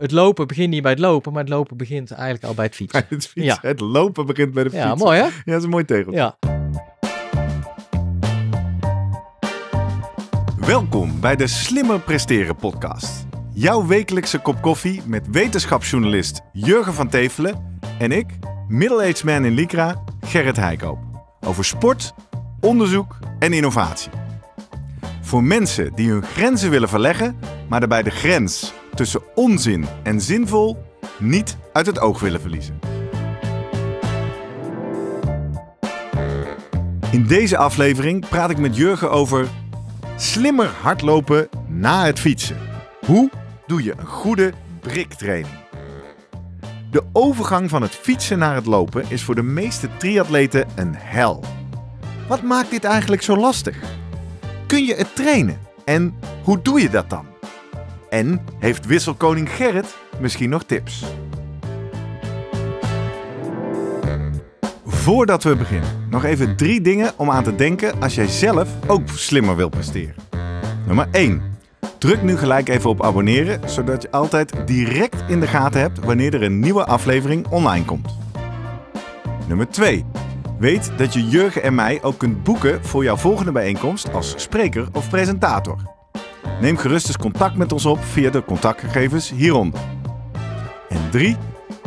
Het lopen begint niet bij het lopen, maar het lopen begint eigenlijk al bij het fietsen. het, fietsen. Ja. het lopen begint bij de fiets. Ja, mooi hè? Ja, dat is een mooi tegel. Ja. Welkom bij de Slimmer Presteren podcast. Jouw wekelijkse kop koffie met wetenschapsjournalist Jurgen van Tevelen en ik, middle-aged man in Lycra, Gerrit Heikoop. Over sport, onderzoek en innovatie. Voor mensen die hun grenzen willen verleggen, maar daarbij de grens tussen onzin en zinvol niet uit het oog willen verliezen. In deze aflevering praat ik met Jurgen over slimmer hardlopen na het fietsen. Hoe doe je een goede briktraining? De overgang van het fietsen naar het lopen is voor de meeste triatleten een hel. Wat maakt dit eigenlijk zo lastig? Kun je het trainen en hoe doe je dat dan? En heeft wisselkoning Gerrit misschien nog tips? Voordat we beginnen, nog even drie dingen om aan te denken als jij zelf ook slimmer wil presteren. Nummer 1. Druk nu gelijk even op abonneren, zodat je altijd direct in de gaten hebt wanneer er een nieuwe aflevering online komt. Nummer 2. Weet dat je Jurgen en mij ook kunt boeken voor jouw volgende bijeenkomst als spreker of presentator. Neem gerust eens contact met ons op via de contactgegevens hieronder. En 3.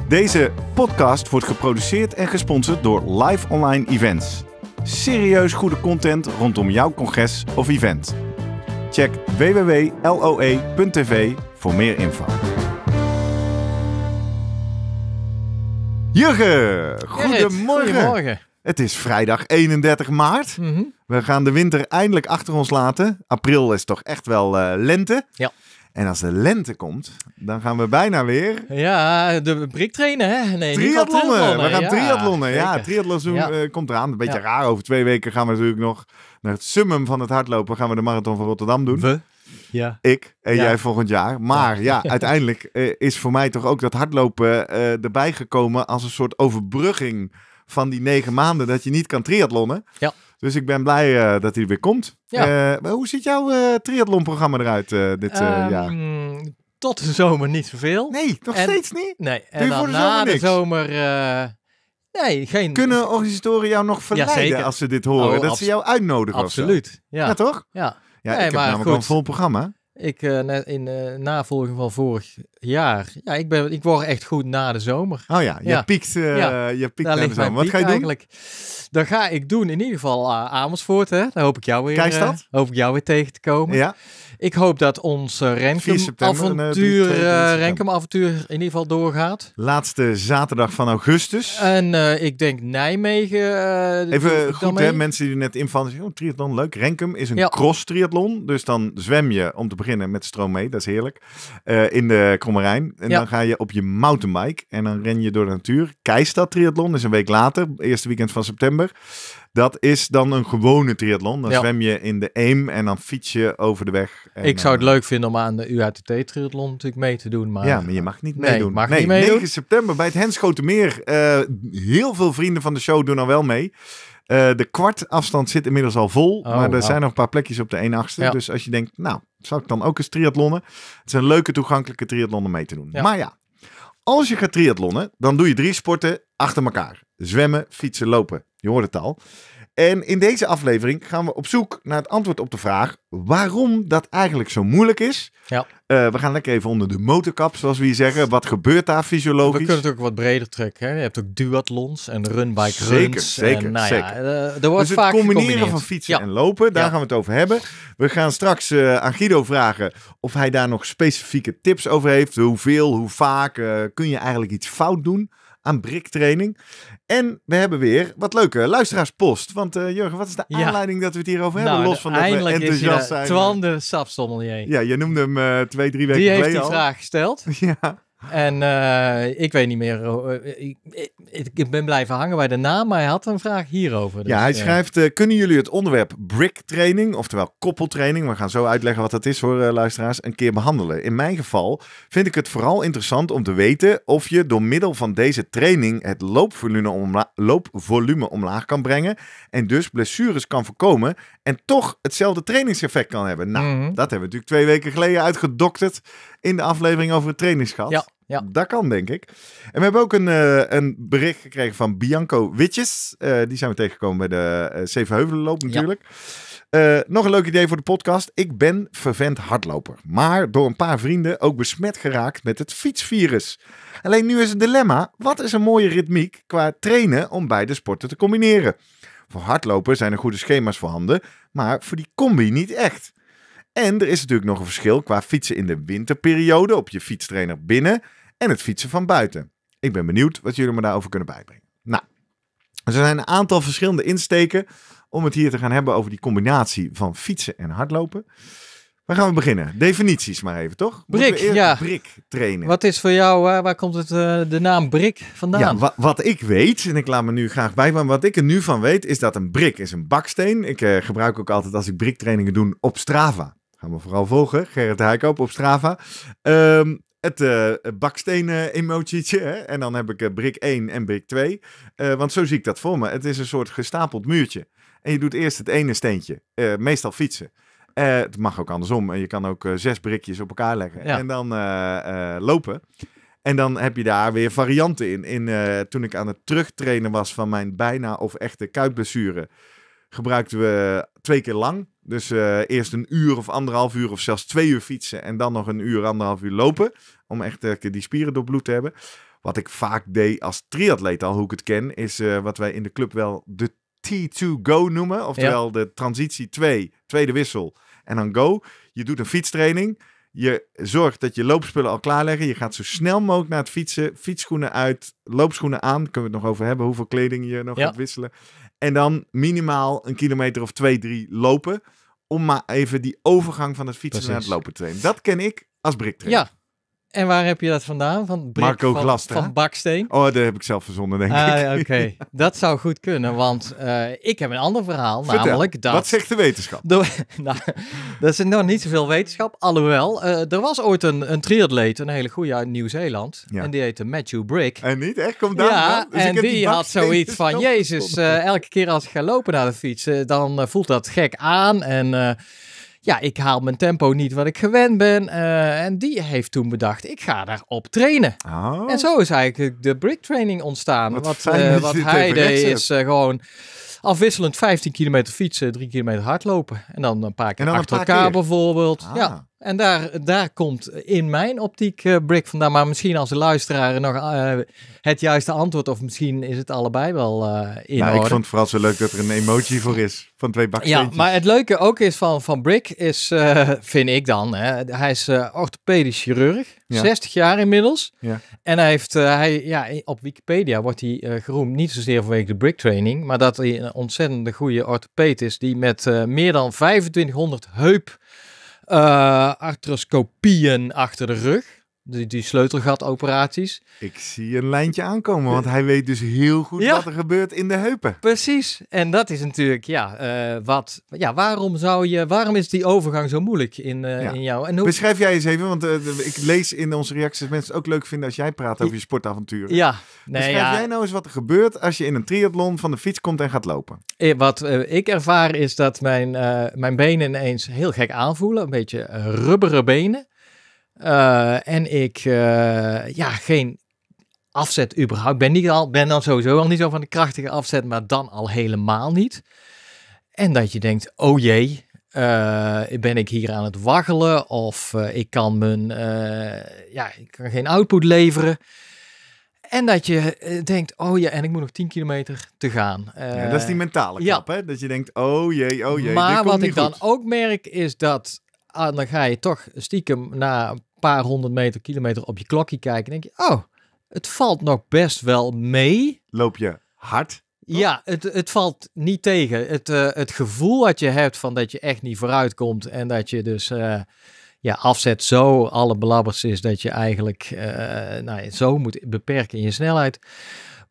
Deze podcast wordt geproduceerd en gesponsord door Live Online Events. Serieus goede content rondom jouw congres of event. Check www.loe.tv voor meer info. Jurgen, goedemorgen. goedemorgen. Het is vrijdag 31 maart. Mhm. We gaan de winter eindelijk achter ons laten. April is toch echt wel eh, lente. Ja. En als de lente komt, dan gaan we bijna weer... Ja, de trainen, hè? Nee, triathlonnen. We gaan ja, Ja, triathlon ja. Eh, komt eraan. Een beetje raar. Over twee weken gaan we natuurlijk nog naar het summum van het hardlopen. Gaan we de Marathon van Rotterdam doen. We? Ja. Ik en jij volgend jaar. Maar ja, uiteindelijk eh, is voor mij toch ook dat hardlopen erbij gekomen als een soort overbrugging van die negen maanden dat je niet kan triathlonnen. Ja. Dus ik ben blij eh, dat hij weer komt. Ja. Eh, hoe ziet jouw uh, triathlonprogramma eruit dit ehm, jaar? Tot de zomer niet zoveel. Nee, nog steeds niet? Nee. En voor de na de zomer... Nee, geen... Kunnen organisatoren jou nog verleiden als ze dit horen? Oh, dat ze jou uitnodigen Absoluut, ja. ja. toch? Ja, ja ik heb namelijk een vol programma. Ik, eh, net in eh, navolging van vorig jaar. Ja, ik, ben, ik word echt goed na de zomer. Oh ja, je ja. piekt, eh, je piekt de zomer. Wat ga je eigenlijk. doen? Dat ga ik doen in ieder geval Amersfoort. Hè? Daar hoop ik jou weer, hoop ik jou weer tegen te komen. Ja. Ik hoop dat ons Renkum-avontuur eh, eh, Renkum avontuur in ieder geval doorgaat. Laatste zaterdag van augustus. En eh, ik denk Nijmegen. Even goed hè, mensen die net invallen zeggen, oh, triathlon leuk. Renkum is een cross-triathlon, dus dan zwem je om te beginnen met stroom mee, dat is heerlijk, in de Krommerijn. En dan ga je op je mountainbike en dan ren je door de natuur. Keistad triathlon is een week later, eerste weekend van september. Dat is dan een gewone triathlon. Dan zwem je in de Eem en dan fiets je over de weg. ik zou het eh, leuk vinden om aan de UATT triathlon natuurlijk mee te doen. Maar... Ja, maar je mag niet meedoen. Nee, mag niet meedoen. 9 september bij het Henschotenmeer. Eh, heel veel vrienden van de show doen al wel mee. Eh, de kwart afstand zit inmiddels al vol. Oh, maar er zijn nog een paar plekjes op de 1 8 Dus als je denkt, nou, zou ik dan ook eens triathlonnen? Het zijn leuke toegankelijke triathlonnen mee te doen. Maar ja, als je gaat triathlonnen, dan doe je drie sporten achter elkaar zwemmen, fietsen, lopen. Je hoort het al. En in deze aflevering gaan we op zoek naar het antwoord op de vraag waarom dat eigenlijk zo moeilijk is. Ja. Eh, we gaan lekker even onder de motorkap, zoals we hier zeggen. Wat gebeurt daar fysiologisch? We kunnen het ook wat breder trekken. Hè? Je hebt ook duathlons en runbike runs. Zeker, zeker. En, zeker. Nou eh, er wordt dus vaak het combineren van fietsen en lopen, daar gaan we het over hebben. We gaan straks uh, aan Guido vragen of hij daar nog specifieke tips over heeft. Hoeveel, hoe vaak, kun je eigenlijk iets fout doen? aan briktraining. En we hebben weer wat leuke luisteraarspost. Want uh, Jurgen, wat is de aanleiding dat we het hierover hebben? Nou, Los van dat we enthousiast zijn. Twan de sapsommelier. Ja, je noemde hem eh, twee, drie weken Die geleden Die heeft die vraag gesteld. Ja. En eh, ik weet niet meer. Eh, ik, ik, ben blijven hangen bij de naam, maar hij had een vraag hierover. Dus, ja, hij eh. schrijft: Kunnen jullie het onderwerp brick training, oftewel koppeltraining, we gaan zo uitleggen wat dat is hoor, luisteraars, een keer behandelen? In mijn geval vind ik het vooral interessant om te weten of je door middel van deze training het loopvolume, loopvolume omlaag kan brengen. En dus blessures kan voorkomen. En toch hetzelfde trainingseffect kan hebben. Nou, mhm. dat hebben we natuurlijk twee weken geleden uitgedokterd in de aflevering over het trainingsgat. Ja. Ja. Dat kan, denk ik. En we hebben ook een, eh, een bericht gekregen van Bianco Witjes. Eh, die zijn we tegengekomen bij de uh, eh, Zevenheuvelenloop natuurlijk. nog een leuk idee voor de podcast. Ik ben vervent hardloper. Maar door een paar vrienden ook besmet geraakt met het fietsvirus. Alleen nu is het dilemma. Wat is een mooie ritmiek qua trainen om beide sporten te combineren? Voor hardlopen zijn er goede schema's voorhanden. Maar voor die combi niet echt. En er is natuurlijk nog een verschil qua fietsen in de winterperiode op je fietstrainer binnen en het fietsen van buiten. Ik ben benieuwd wat jullie me daarover kunnen bijbrengen. Nou, er zijn een aantal verschillende insteken om het hier te gaan hebben over die combinatie van fietsen en hardlopen. Waar gaan we beginnen? Definities maar even, toch? Brik, ja. Brik trainen. Wat is voor jou, eh, waar, komt het, eh, de naam brik vandaan? Ja, wat ik weet, en ik laat me nu graag bij, maar wat ik er nu van weet, is dat een brik is een baksteen. Ik eh, gebruik ook altijd als ik briktrainingen doe op Strava gaan me vooral volgen. Gerrit Heikoop op Strava. Ehm, het eh, bakstenen eh, emotietje. En dan heb ik uh, brik 1 en brik 2. want zo zie ik dat voor me. Het is een soort gestapeld muurtje. En je doet eerst het ene steentje. meestal fietsen. het mag ook andersom. en Je kan ook zes brikjes op elkaar leggen. En dan lopen. En dan heb je daar weer varianten in. in toen ik aan het terugtrainen was van mijn bijna of echte kuitblessure... gebruikten we twee keer lang. Dus eh, eerst een uur of anderhalf uur of zelfs twee uur fietsen en dan nog een uur, anderhalf uur lopen. Om echt eh, die spieren door bloed te hebben. Wat ik vaak deed als triatleet al, hoe ik het ken, is eh, wat wij in de club wel de T2-go noemen. Oftewel de transitie 2, tweede wissel en dan go. Je doet een fietstraining. Je zorgt dat je loopspullen al klaar Je gaat zo snel mogelijk naar het fietsen. Fietsschoenen uit, loopschoenen aan. Kunnen we het nog over hebben hoeveel kleding je nog gaat wisselen. En dan minimaal een kilometer of twee, drie lopen. Om maar even die overgang van het fietsen naar het lopen te trainen. Dat ken ik als briktrainer. Ja, en waar heb je dat vandaan? Van Marco van, Glaster, van Baksteen? Oh, dat heb ik zelf verzonnen, denk ah, ik. Oké, dat zou goed kunnen, want eh, ik heb een ander verhaal, namelijk dat... Wat zegt de wetenschap? De, nou, dat is nog niet zoveel wetenschap, alhoewel, uh, er was ooit een, een triatleet, een hele goede uit Nieuw-Zeeland, en die heette Matthew Brick. En niet, echt? Kom daar Ja, dus en die, die had zoiets van, jezus, eh, elke keer als ik ga lopen naar de fiets, dan voelt dat gek aan en ja, ik haal mijn tempo niet wat ik gewend ben. Eh, en die heeft toen bedacht, ik ga daarop trainen. Oh. En zo is eigenlijk de brick training ontstaan. Wat, wat, eh, hij deed is eh, gewoon afwisselend 15 kilometer fietsen, 3 kilometer hardlopen. En dan een paar keer achter elkaar bijvoorbeeld. Ah. Ja. En daar, daar komt in mijn optiek uh, eh, Brick vandaan. Maar misschien als de luisteraar nog eh, het juiste antwoord. Of misschien is het allebei wel uh, in nou, orde. Ik vond het vooral zo leuk dat er een emoji voor is. Van twee baksteentjes. Ja, maar het leuke ook is van, van Brick is, vind ik dan. Hè, hij is orthopedisch chirurg. 60 jaar inmiddels. Ja. En hij heeft, hij, ja, op Wikipedia wordt hij geroemd. Niet zozeer vanwege de Brick training. Maar dat hij een ontzettend goede orthopeed is. Die met meer dan 2500 heup eh, arthroscopieën achter de rug. Die, die sleutelgatoperaties. Ik zie een lijntje aankomen, want hij weet dus heel goed wat er gebeurt in de heupen. Precies. En dat is natuurlijk, ja, eh, wat, ja waarom, zou je, waarom is die overgang zo moeilijk in, eh, in jou? Beschrijf jij eens even, want eh, ik lees in onze reacties dat mensen het ook leuk vinden als jij praat over je sportavonturen. Ja. Nee, Beschrijf jij nou eens wat er gebeurt als je in een triathlon van de fiets komt en gaat lopen? Wat ik ervaar is dat mijn, mijn benen ineens heel gek aanvoelen. Een beetje rubberen benen. Eh, en ik, eh, ja, geen afzet überhaupt. Ben, niet al, ben dan sowieso al niet zo van de krachtige afzet, maar dan al helemaal niet. En dat je denkt, oh jee, eh, ben ik hier aan het waggelen of ik kan mijn, ja, ik kan geen output leveren. En dat je denkt, oh ja, en ik moet nog 10 kilometer te gaan. dat is die mentale klap, hè? Dat je denkt, oh jee, oh jee. Maar wat ik dan ook merk is dat ah, dan ga je toch stiekem na een paar honderd meter, kilometer op je klokje kijken. En denk je, oh, het valt nog best wel mee. Loop je hard? Ja, het, het valt niet tegen. Het, eh, het gevoel dat je hebt van dat je echt niet vooruit komt en dat je dus eh, ja, afzet zo alle belabbers is dat je eigenlijk eh, nou, zo moet beperken in je snelheid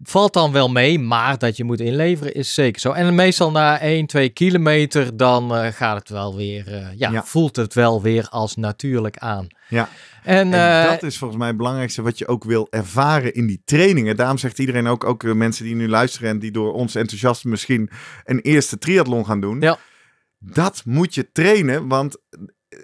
valt dan wel mee, maar dat je moet inleveren is zeker zo. En meestal na 1, 2 kilometer, dan eh, gaat het wel weer, eh, ja, voelt het wel weer als natuurlijk aan. Ja, en, eh, dat is volgens mij het belangrijkste wat je ook wil ervaren in die trainingen. Daarom zegt iedereen ook, ook mensen die nu luisteren en die door ons enthousiast misschien een eerste triathlon gaan doen. Ja. Dat moet je trainen, want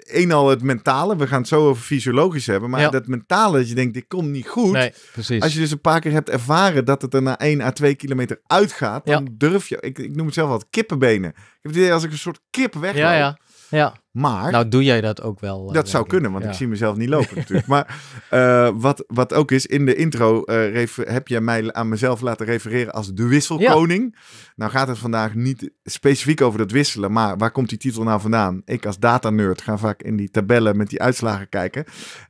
één al het mentale. We gaan het zo over fysiologisch hebben. Maar dat mentale, dat je denkt, dit komt niet goed. Nee, precies. Als je dus een paar keer hebt ervaren dat het er na 1 à 2 kilometer uitgaat, dan durf je, ik, ik, noem het zelf wat, kippenbenen. Ik heb het idee als ik een soort kip wegloop. Ja, ja. ja. Maar, nou, doe jij dat ook wel? Eh, dat zou kunnen, want ik zie mezelf niet lopen natuurlijk. Maar eh, wat, wat ook is, in de intro eh, heb jij mij aan mezelf laten refereren als de wisselkoning. Nou gaat het vandaag niet specifiek over dat wisselen, maar waar komt die titel nou vandaan? Ik als data ga vaak in die tabellen met die uitslagen kijken.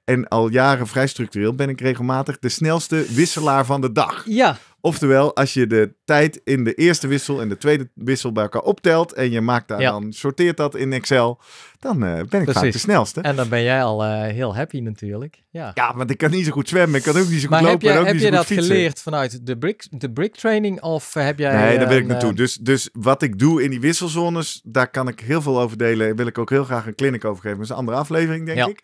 En al jaren vrij structureel ben ik regelmatig de snelste wisselaar van de dag. Ja, Oftewel, als je de tijd in de eerste wissel en de tweede wissel bij elkaar optelt en je maakt daar dan, sorteert dat in Excel, dan eh, ben ik vaak de snelste. En dan ben jij al eh, heel happy natuurlijk. Ja. ja, want ik kan niet zo goed zwemmen, ik kan ook niet zo goed lopen. Heb heb je dat geleerd vanuit de brick, de brick training of heb jij. Nee, daar ben ik eh, naartoe. Dus, dus wat ik doe in die wisselzones, daar kan ik heel veel over delen. Daar wil ik ook heel graag een clinic over geven. Dat is een andere aflevering, denk ja. ik.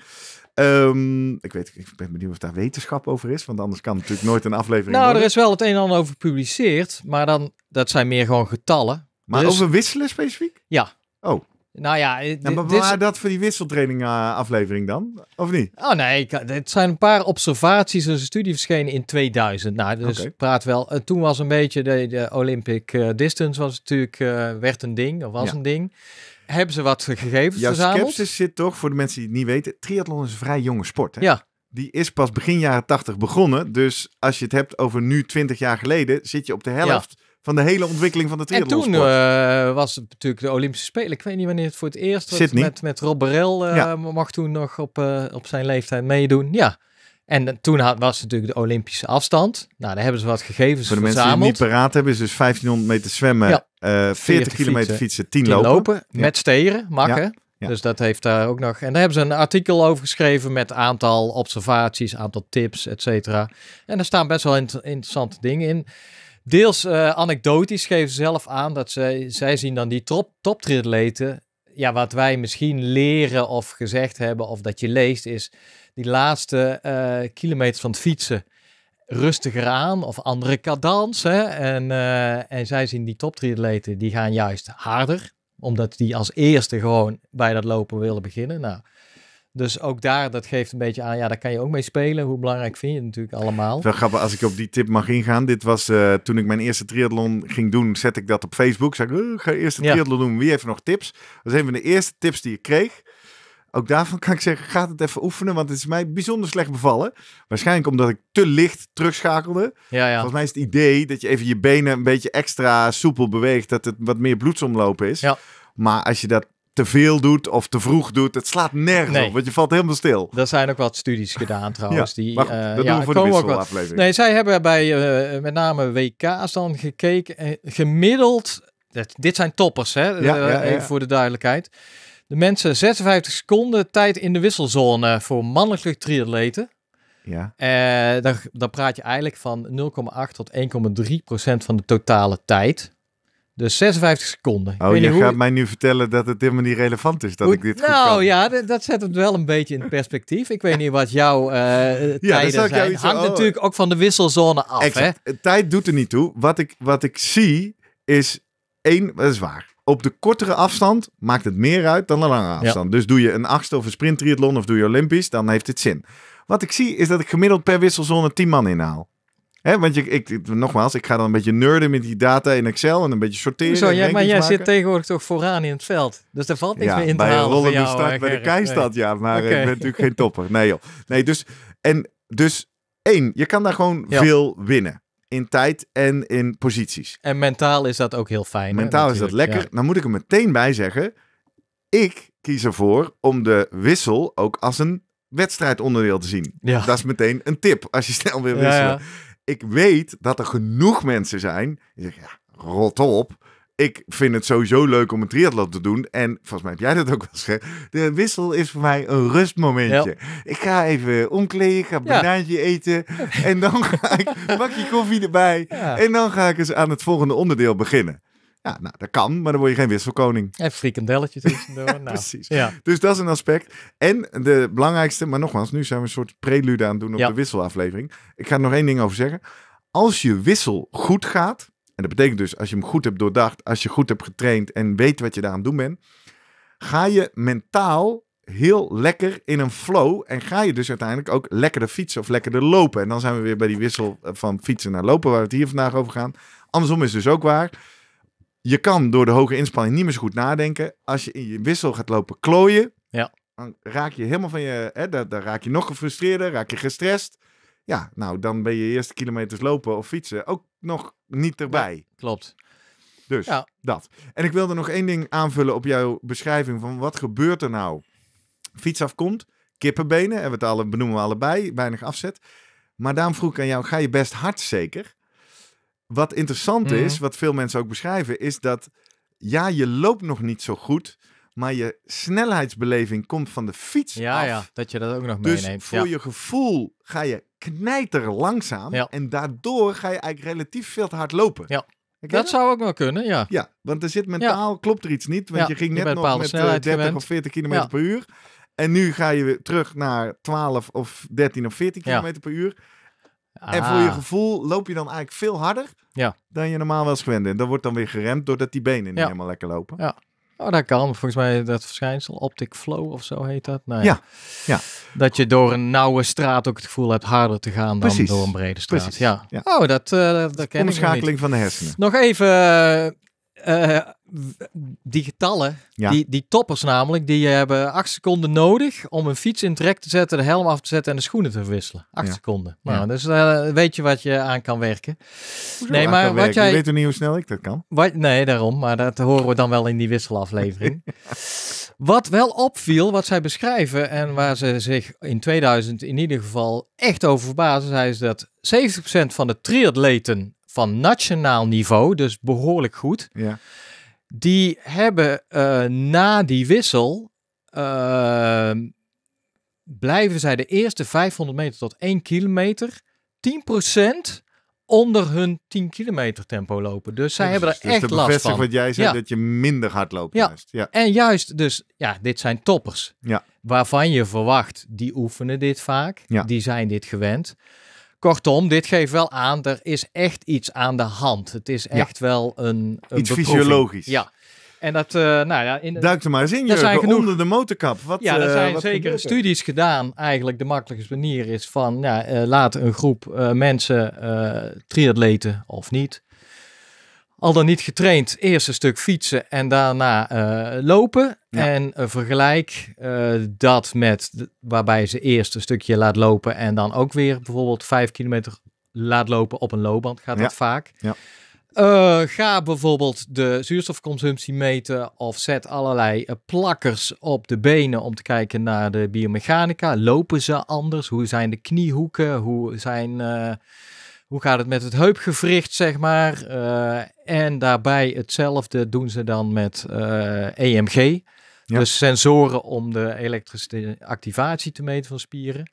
Ehm, ik, weet, ik ben benieuwd of daar wetenschap over is, want anders kan natuurlijk nooit een aflevering. Nou, er is wel het een en ander over gepubliceerd, maar dan, dat zijn meer gewoon getallen. Maar dus- over wisselen specifiek? Ja. Oh. Nou ja, nou, maar, dat voor die wisseltraining eh, aflevering dan, of niet? Oh nee, het zijn een paar observaties. Er is een studie verschenen in 2000. Nou, dus praat wel. Eh, toen was een beetje de, de Olympic eh, distance was natuurlijk werd een ding, of was een ding hebben ze wat gegevens Jouw verzameld. Jouw zit toch, voor de mensen die het niet weten, triathlon is een vrij jonge sport. Hè? Ja. Die is pas begin jaren 80 begonnen. Dus als je het hebt over nu twintig jaar geleden, zit je op de helft. van de hele ontwikkeling van de triathlon. En toen eh, was het natuurlijk de Olympische Spelen. Ik weet niet wanneer het voor het eerst was. Met, met Rob Barrel eh, mag toen nog op, eh, op zijn leeftijd meedoen. Ja. En toen had, was natuurlijk de Olympische afstand. Nou, daar hebben ze wat gegevens Voor de verzameld. mensen die niet paraat hebben, is dus 1500 meter zwemmen, 40, eh, kilometer fietsen, 10, lopen. lopen Met steren, makken. Dus dat heeft daar ook nog. En daar hebben ze een artikel over geschreven met aantal observaties, aantal tips, et cetera. En daar staan best wel interessante dingen in. Deels eh, anekdotisch geven ze zelf aan dat zij, zij zien dan die top, Ja, wat wij misschien leren of gezegd hebben of dat je leest is die laatste uh, kilometers van het fietsen rustiger aan of andere cadans. Hè? En, eh, en zij zien die top triatleten, die gaan juist harder. Omdat die als eerste gewoon bij dat lopen willen beginnen. Nou, dus ook daar, dat geeft een beetje aan, ja, daar kan je ook mee spelen. Hoe belangrijk vind je het natuurlijk allemaal. Wel grappig, als ik op die tip mag ingaan. Dit was eh, toen ik mijn eerste triathlon ging doen, zet ik dat op Facebook. Zeg ik, uh, ga eerst een triathlon doen, wie heeft nog tips? Dat is een van de eerste tips die ik kreeg. Ook daarvan kan ik zeggen, gaat het even oefenen, want het is mij bijzonder slecht bevallen. Waarschijnlijk omdat ik te licht terugschakelde. Ja, ja. Volgens mij is het idee dat je even je benen een beetje extra soepel beweegt, dat het wat meer bloedsomloop is. Ja. Maar als je dat te veel doet of te vroeg doet. Het slaat nergens op, want je valt helemaal stil. Er zijn ook wat studies gedaan trouwens. die, goed, eh, dat doen we voor de ook aflevering. Nee, zij hebben bij eh, met name WK's dan gekeken. Eh, gemiddeld, dit, dit zijn toppers hè, voor de duidelijkheid de mensen 56 seconden tijd in de wisselzone voor mannelijke triatleten. Ja. Uh, eh, dan praat je eigenlijk van 0,8 tot 1,3 procent van de totale tijd. Dus 56 seconden. Oh, je gaat mij nu vertellen dat het helemaal niet relevant is dat ik dit Nou ja, dat zet het wel een beetje in perspectief. Ik weet niet wat jouw uh, tijden zijn. Hangt oh. natuurlijk ook van de wisselzone af. Tijd doet er niet toe. Wat ik, wat ik zie is één, dat is waar op de kortere afstand maakt het meer uit dan de lange afstand. Dus doe je een achtste of een sprint triathlon of doe je Olympisch, dan heeft het zin. Wat ik zie is dat ik gemiddeld per wisselzone 10 man inhaal. want je, ik, nogmaals, ik ga dan een beetje nerden met die data in Excel en een beetje sorteren. Zo, maar jij zit tegenwoordig toch vooraan in het veld. Dus daar valt niks meer in te halen. Rollen jou, start, bij de Keistad, ja. Maar okay. ik ben natuurlijk geen topper. Nee joh. Nee, dus, en, dus één, je kan daar gewoon veel winnen in tijd en in posities. En mentaal is dat ook heel fijn. Mentaal is dat lekker. Dan moet ik er meteen bij zeggen, ik kies ervoor om de wissel ook als een wedstrijdonderdeel te zien. Ja. Dat is meteen een tip als je snel wil wisselen. Ja, ik weet dat er genoeg mensen zijn die ja, rot op ik vind het sowieso leuk om een triathlon te doen. En volgens mij heb jij dat ook wel gezegd. De wissel is voor mij een rustmomentje. Ik ga even omkleden, ga een banaantje eten. En dan ga ik een bakje koffie erbij. En dan ga ik eens aan het volgende onderdeel beginnen. Ja, nou, dat kan, maar dan word je geen wisselkoning. En frikandelletje tussendoor. Nou. Precies. Ja. Dus dat is een aspect. En de belangrijkste, maar nogmaals, nu zijn we een soort prelude aan het doen op de wisselaflevering. Ik ga er nog één ding over zeggen. Als je wissel goed gaat, en dat betekent dus, als je hem goed hebt doordacht, als je goed hebt getraind en weet wat je daar aan het doen bent, ga je mentaal heel lekker in een flow en ga je dus uiteindelijk ook lekkerder fietsen of lekkerder lopen. En dan zijn we weer bij die wissel van fietsen naar lopen waar we het hier vandaag over gaan. Andersom is dus ook waar. Je kan door de hoge inspanning niet meer zo goed nadenken. Als je in je wissel gaat lopen klooien, ja. dan raak je helemaal van je... Hè, dan, dan raak je nog gefrustreerder, raak je gestrest. Ja, nou, dan ben je eerste kilometers lopen of fietsen ook nog niet erbij. klopt. Dus dat. En ik wilde nog één ding aanvullen op jouw beschrijving van wat gebeurt er nou? Fiets afkomt, kippenbenen, en we het alle, benoemen we allebei, weinig afzet. Maar daarom vroeg ik aan jou, ga je best hard zeker? Wat interessant is, mhm. wat veel mensen ook beschrijven, is dat ja, je loopt nog niet zo goed, maar je snelheidsbeleving komt van de fiets ja, af. Ja, dat je dat ook nog dus meeneemt. Dus voor je gevoel ga je knijter langzaam. En daardoor ga je eigenlijk relatief veel te hard lopen. Ja. Dat, zou ook wel kunnen, ja. Ja, want er zit mentaal, klopt er iets niet. Want je ging net nog met 30 eh, of 40 km per uur. En nu ga je weer terug naar 12 of 13 of 14 km per uur. En voor je ah. gevoel loop je dan eigenlijk veel harder dan je normaal wel eens gewend bent. Dat wordt dan weer geremd doordat die benen niet helemaal lekker lopen. Ja. Oh, dat kan. Volgens mij dat verschijnsel, optic flow of zo heet dat. Nou, ja. ja. Dat je door een nauwe straat ook het gevoel hebt harder te gaan dan door een brede straat. Precies. Ja. Oh, dat, eh, dat, ken ik Omschakeling van de hersenen. Nog even eh, eh, die getallen, die, die toppers namelijk, die eh, hebben acht seconden nodig om een fiets in trek te zetten, de helm af te zetten en de schoenen te verwisselen. Acht seconden. Nou, dus eh, weet je wat je aan kan werken. nee, maar wat jij... weet niet hoe snel ik dat kan. Wat, nee, daarom. Maar dat horen we dan wel in die wisselaflevering. wat wel opviel, wat zij beschrijven en waar ze zich in 2000 in ieder geval echt over verbazen, zei is dat 70% van de triatleten van nationaal niveau, dus behoorlijk goed... Ja die hebben eh, na die wissel, ehm, blijven zij de eerste 500 meter tot 1 kilometer 10% onder hun 10 kilometer tempo lopen. Dus zij hebben er echt dus last van. wat jij zei, dat je minder hard loopt ja. juist. Ja. En juist dus, ja, dit zijn toppers. Ja. Waarvan je verwacht, die oefenen dit vaak. Die zijn dit gewend. Kortom, dit geeft wel aan, er is echt iets aan de hand. Het is echt wel een, een Iets fysiologisch. Ja. En dat, eh, nou ja... In, Duik er maar eens in, Jurgen, zijn genoeg, onder de motorkap. Wat, ja, er eh, zijn zeker studies gedaan. Eigenlijk de makkelijkste manier is van, ja, nou, eh, laat een groep mensen triatleten of niet al dan niet getraind, eerst een stuk fietsen en daarna eh, lopen. En eh, vergelijk eh, dat met waarbij ze eerst een stukje laat lopen en dan ook weer bijvoorbeeld vijf kilometer laat lopen op een loopband. Gaat dat vaak? Ja. ga bijvoorbeeld de zuurstofconsumptie meten of zet allerlei plakkers op de benen om te kijken naar de biomechanica. Lopen ze anders? Hoe zijn de kniehoeken? Hoe zijn hoe gaat het met het heupgewricht, zeg maar. Eh, en daarbij hetzelfde doen ze dan met EMG. Eh, e dus sensoren om de elektrische activatie te meten van spieren.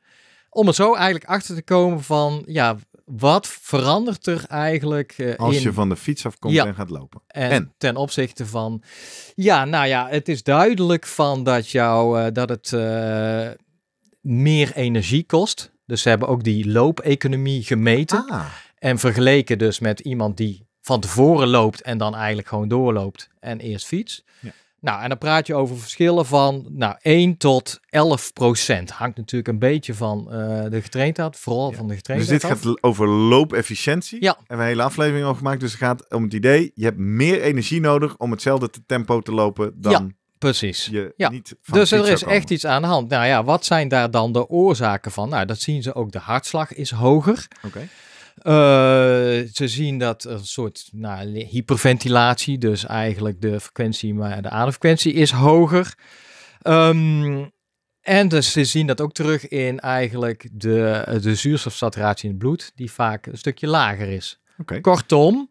Om er zo eigenlijk achter te komen van, ja, wat verandert er eigenlijk eh, als je van de fiets afkomt en gaat lopen? En, ten opzichte van, ja, nou ja, het is duidelijk van dat jou dat het meer energie kost. Dus ze hebben ook die loopeconomie gemeten. Ah. En vergeleken dus met iemand die van tevoren loopt en dan eigenlijk gewoon doorloopt en eerst fiets. Nou, en dan praat je over verschillen van nou, 1 tot 11 procent. Hangt natuurlijk een beetje van eh, de getraindheid, vooral van de getraindheid. Dus dit gaat over loopefficiëntie. Ja. en we een hele aflevering al gemaakt. Dus het gaat om het idee, je hebt meer energie nodig om hetzelfde tempo te lopen dan... Precies. ja. niet van dus er is echt iets aan de hand. Nou ja, wat zijn daar dan de oorzaken van? Nou, dat zien ze ook. De hartslag is hoger. Oké. Eh, ze zien dat een soort nou, hyperventilatie, dus eigenlijk de frequentie, maar de ademfrequentie is hoger. Um, en dus ze zien dat ook terug in eigenlijk de, de zuurstofsaturatie in het bloed, die vaak een stukje lager is. Okay. Kortom,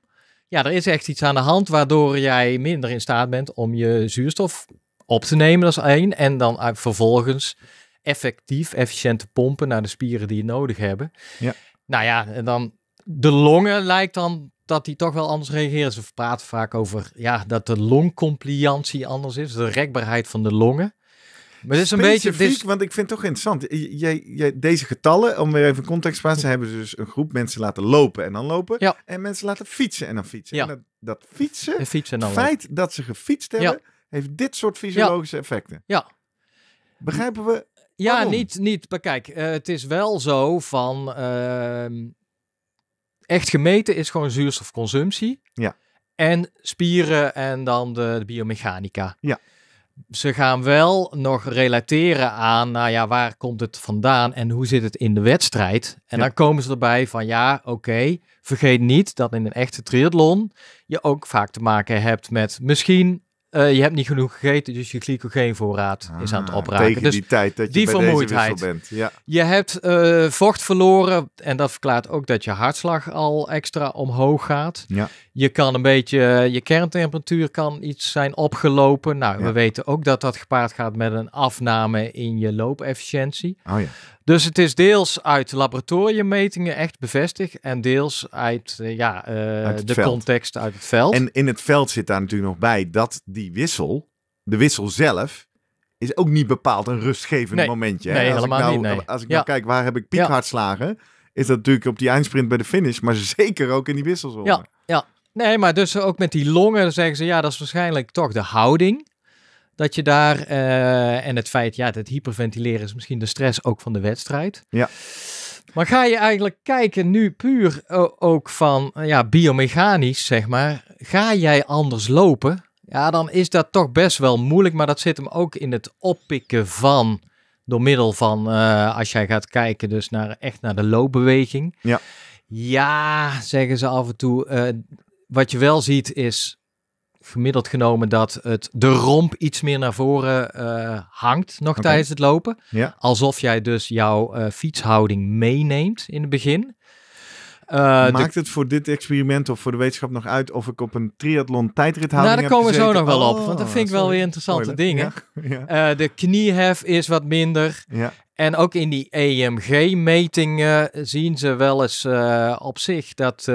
ja, er is echt iets aan de hand waardoor jij minder in staat bent om je zuurstof op te nemen, dat is één. En dan eh, vervolgens effectief, efficiënt te pompen naar de spieren die je nodig hebben. Ja. Nou ja, en dan de longen lijkt dan dat die toch wel anders reageren. Ze praten vaak over ja, dat de longcompliantie anders is, de rekbaarheid van de longen. Maar dit is een beetje... Dit want ik vind het toch interessant. Jij, jij, deze getallen, om weer even context te plaatsen, hebben dus een groep mensen laten lopen en dan lopen. En mensen laten fietsen en dan fietsen. Ja. En dat, dat fietsen, en fietsen en dan het feit dat ze gefietst hebben, heeft dit soort fysiologische effecten. Ja. Begrijpen we ja, niet, niet. Maar kijk, eh, het is wel zo van. Ehm, echt gemeten is gewoon zuurstofconsumptie. Ja. En spieren en dan de biomechanica. Ja ze gaan wel nog relateren aan, nou ja, waar komt het vandaan en hoe zit het in de wedstrijd? En dan komen ze erbij van, ja, oké, vergeet niet dat in een echte triathlon je ook vaak te maken hebt met misschien eh, je hebt niet genoeg gegeten, dus je glycogeenvoorraad ah, is aan het opraken. Tegen dus die tijd dat je die bij vermoeidheid. bent. Ja. Je hebt eh, vocht verloren en dat verklaart ook dat je hartslag al extra omhoog gaat. Ja. Je kan een beetje, eh, je kerntemperatuur kan iets zijn opgelopen. Nou, we weten ook dat dat gepaard gaat met een afname in je loopefficiëntie. Oh ja. Dus het is deels uit laboratoriummetingen echt bevestigd en deels uit, eh, ja, eh, de context uit het veld. En in het veld zit daar natuurlijk nog bij dat die wissel, de wissel zelf, is ook niet bepaald een rustgevend momentje. Nee, als helemaal ik nou, niet. Als ik nou kijk, waar heb ik piekhartslagen? Is dat natuurlijk op die eindsprint bij de finish, maar zeker ook in die wisselzone. Ja, ja. Nee, maar dus ook met die longen zeggen ze, ja, dat is waarschijnlijk toch de houding dat je daar eh, en het feit, ja, dat hyperventileren is misschien de stress ook van de wedstrijd. Ja. Maar ga je eigenlijk kijken nu puur eh, ook van, eh, ja, biomechanisch zeg maar, ga jij anders lopen? Ja, dan is dat toch best wel moeilijk, maar dat zit hem ook in het oppikken van, door middel van, als jij gaat kijken dus naar, echt naar de loopbeweging. Ja. Ja, zeggen ze af en toe. wat je wel ziet is gemiddeld genomen dat het, de romp iets meer naar voren eh, hangt nog tijdens het lopen. Ja. Alsof jij dus jouw uh, fietshouding meeneemt in het begin. Eh, Maakt het voor dit experiment of voor de wetenschap nog uit of ik op een triathlon tijdrithouding Nou, daar komen we zo nog wel op, oh, want dat vind ik wel weer interessante dingen. de kniehef is wat minder. Ja. En ook in die EMG-metingen zien ze wel eens op zich dat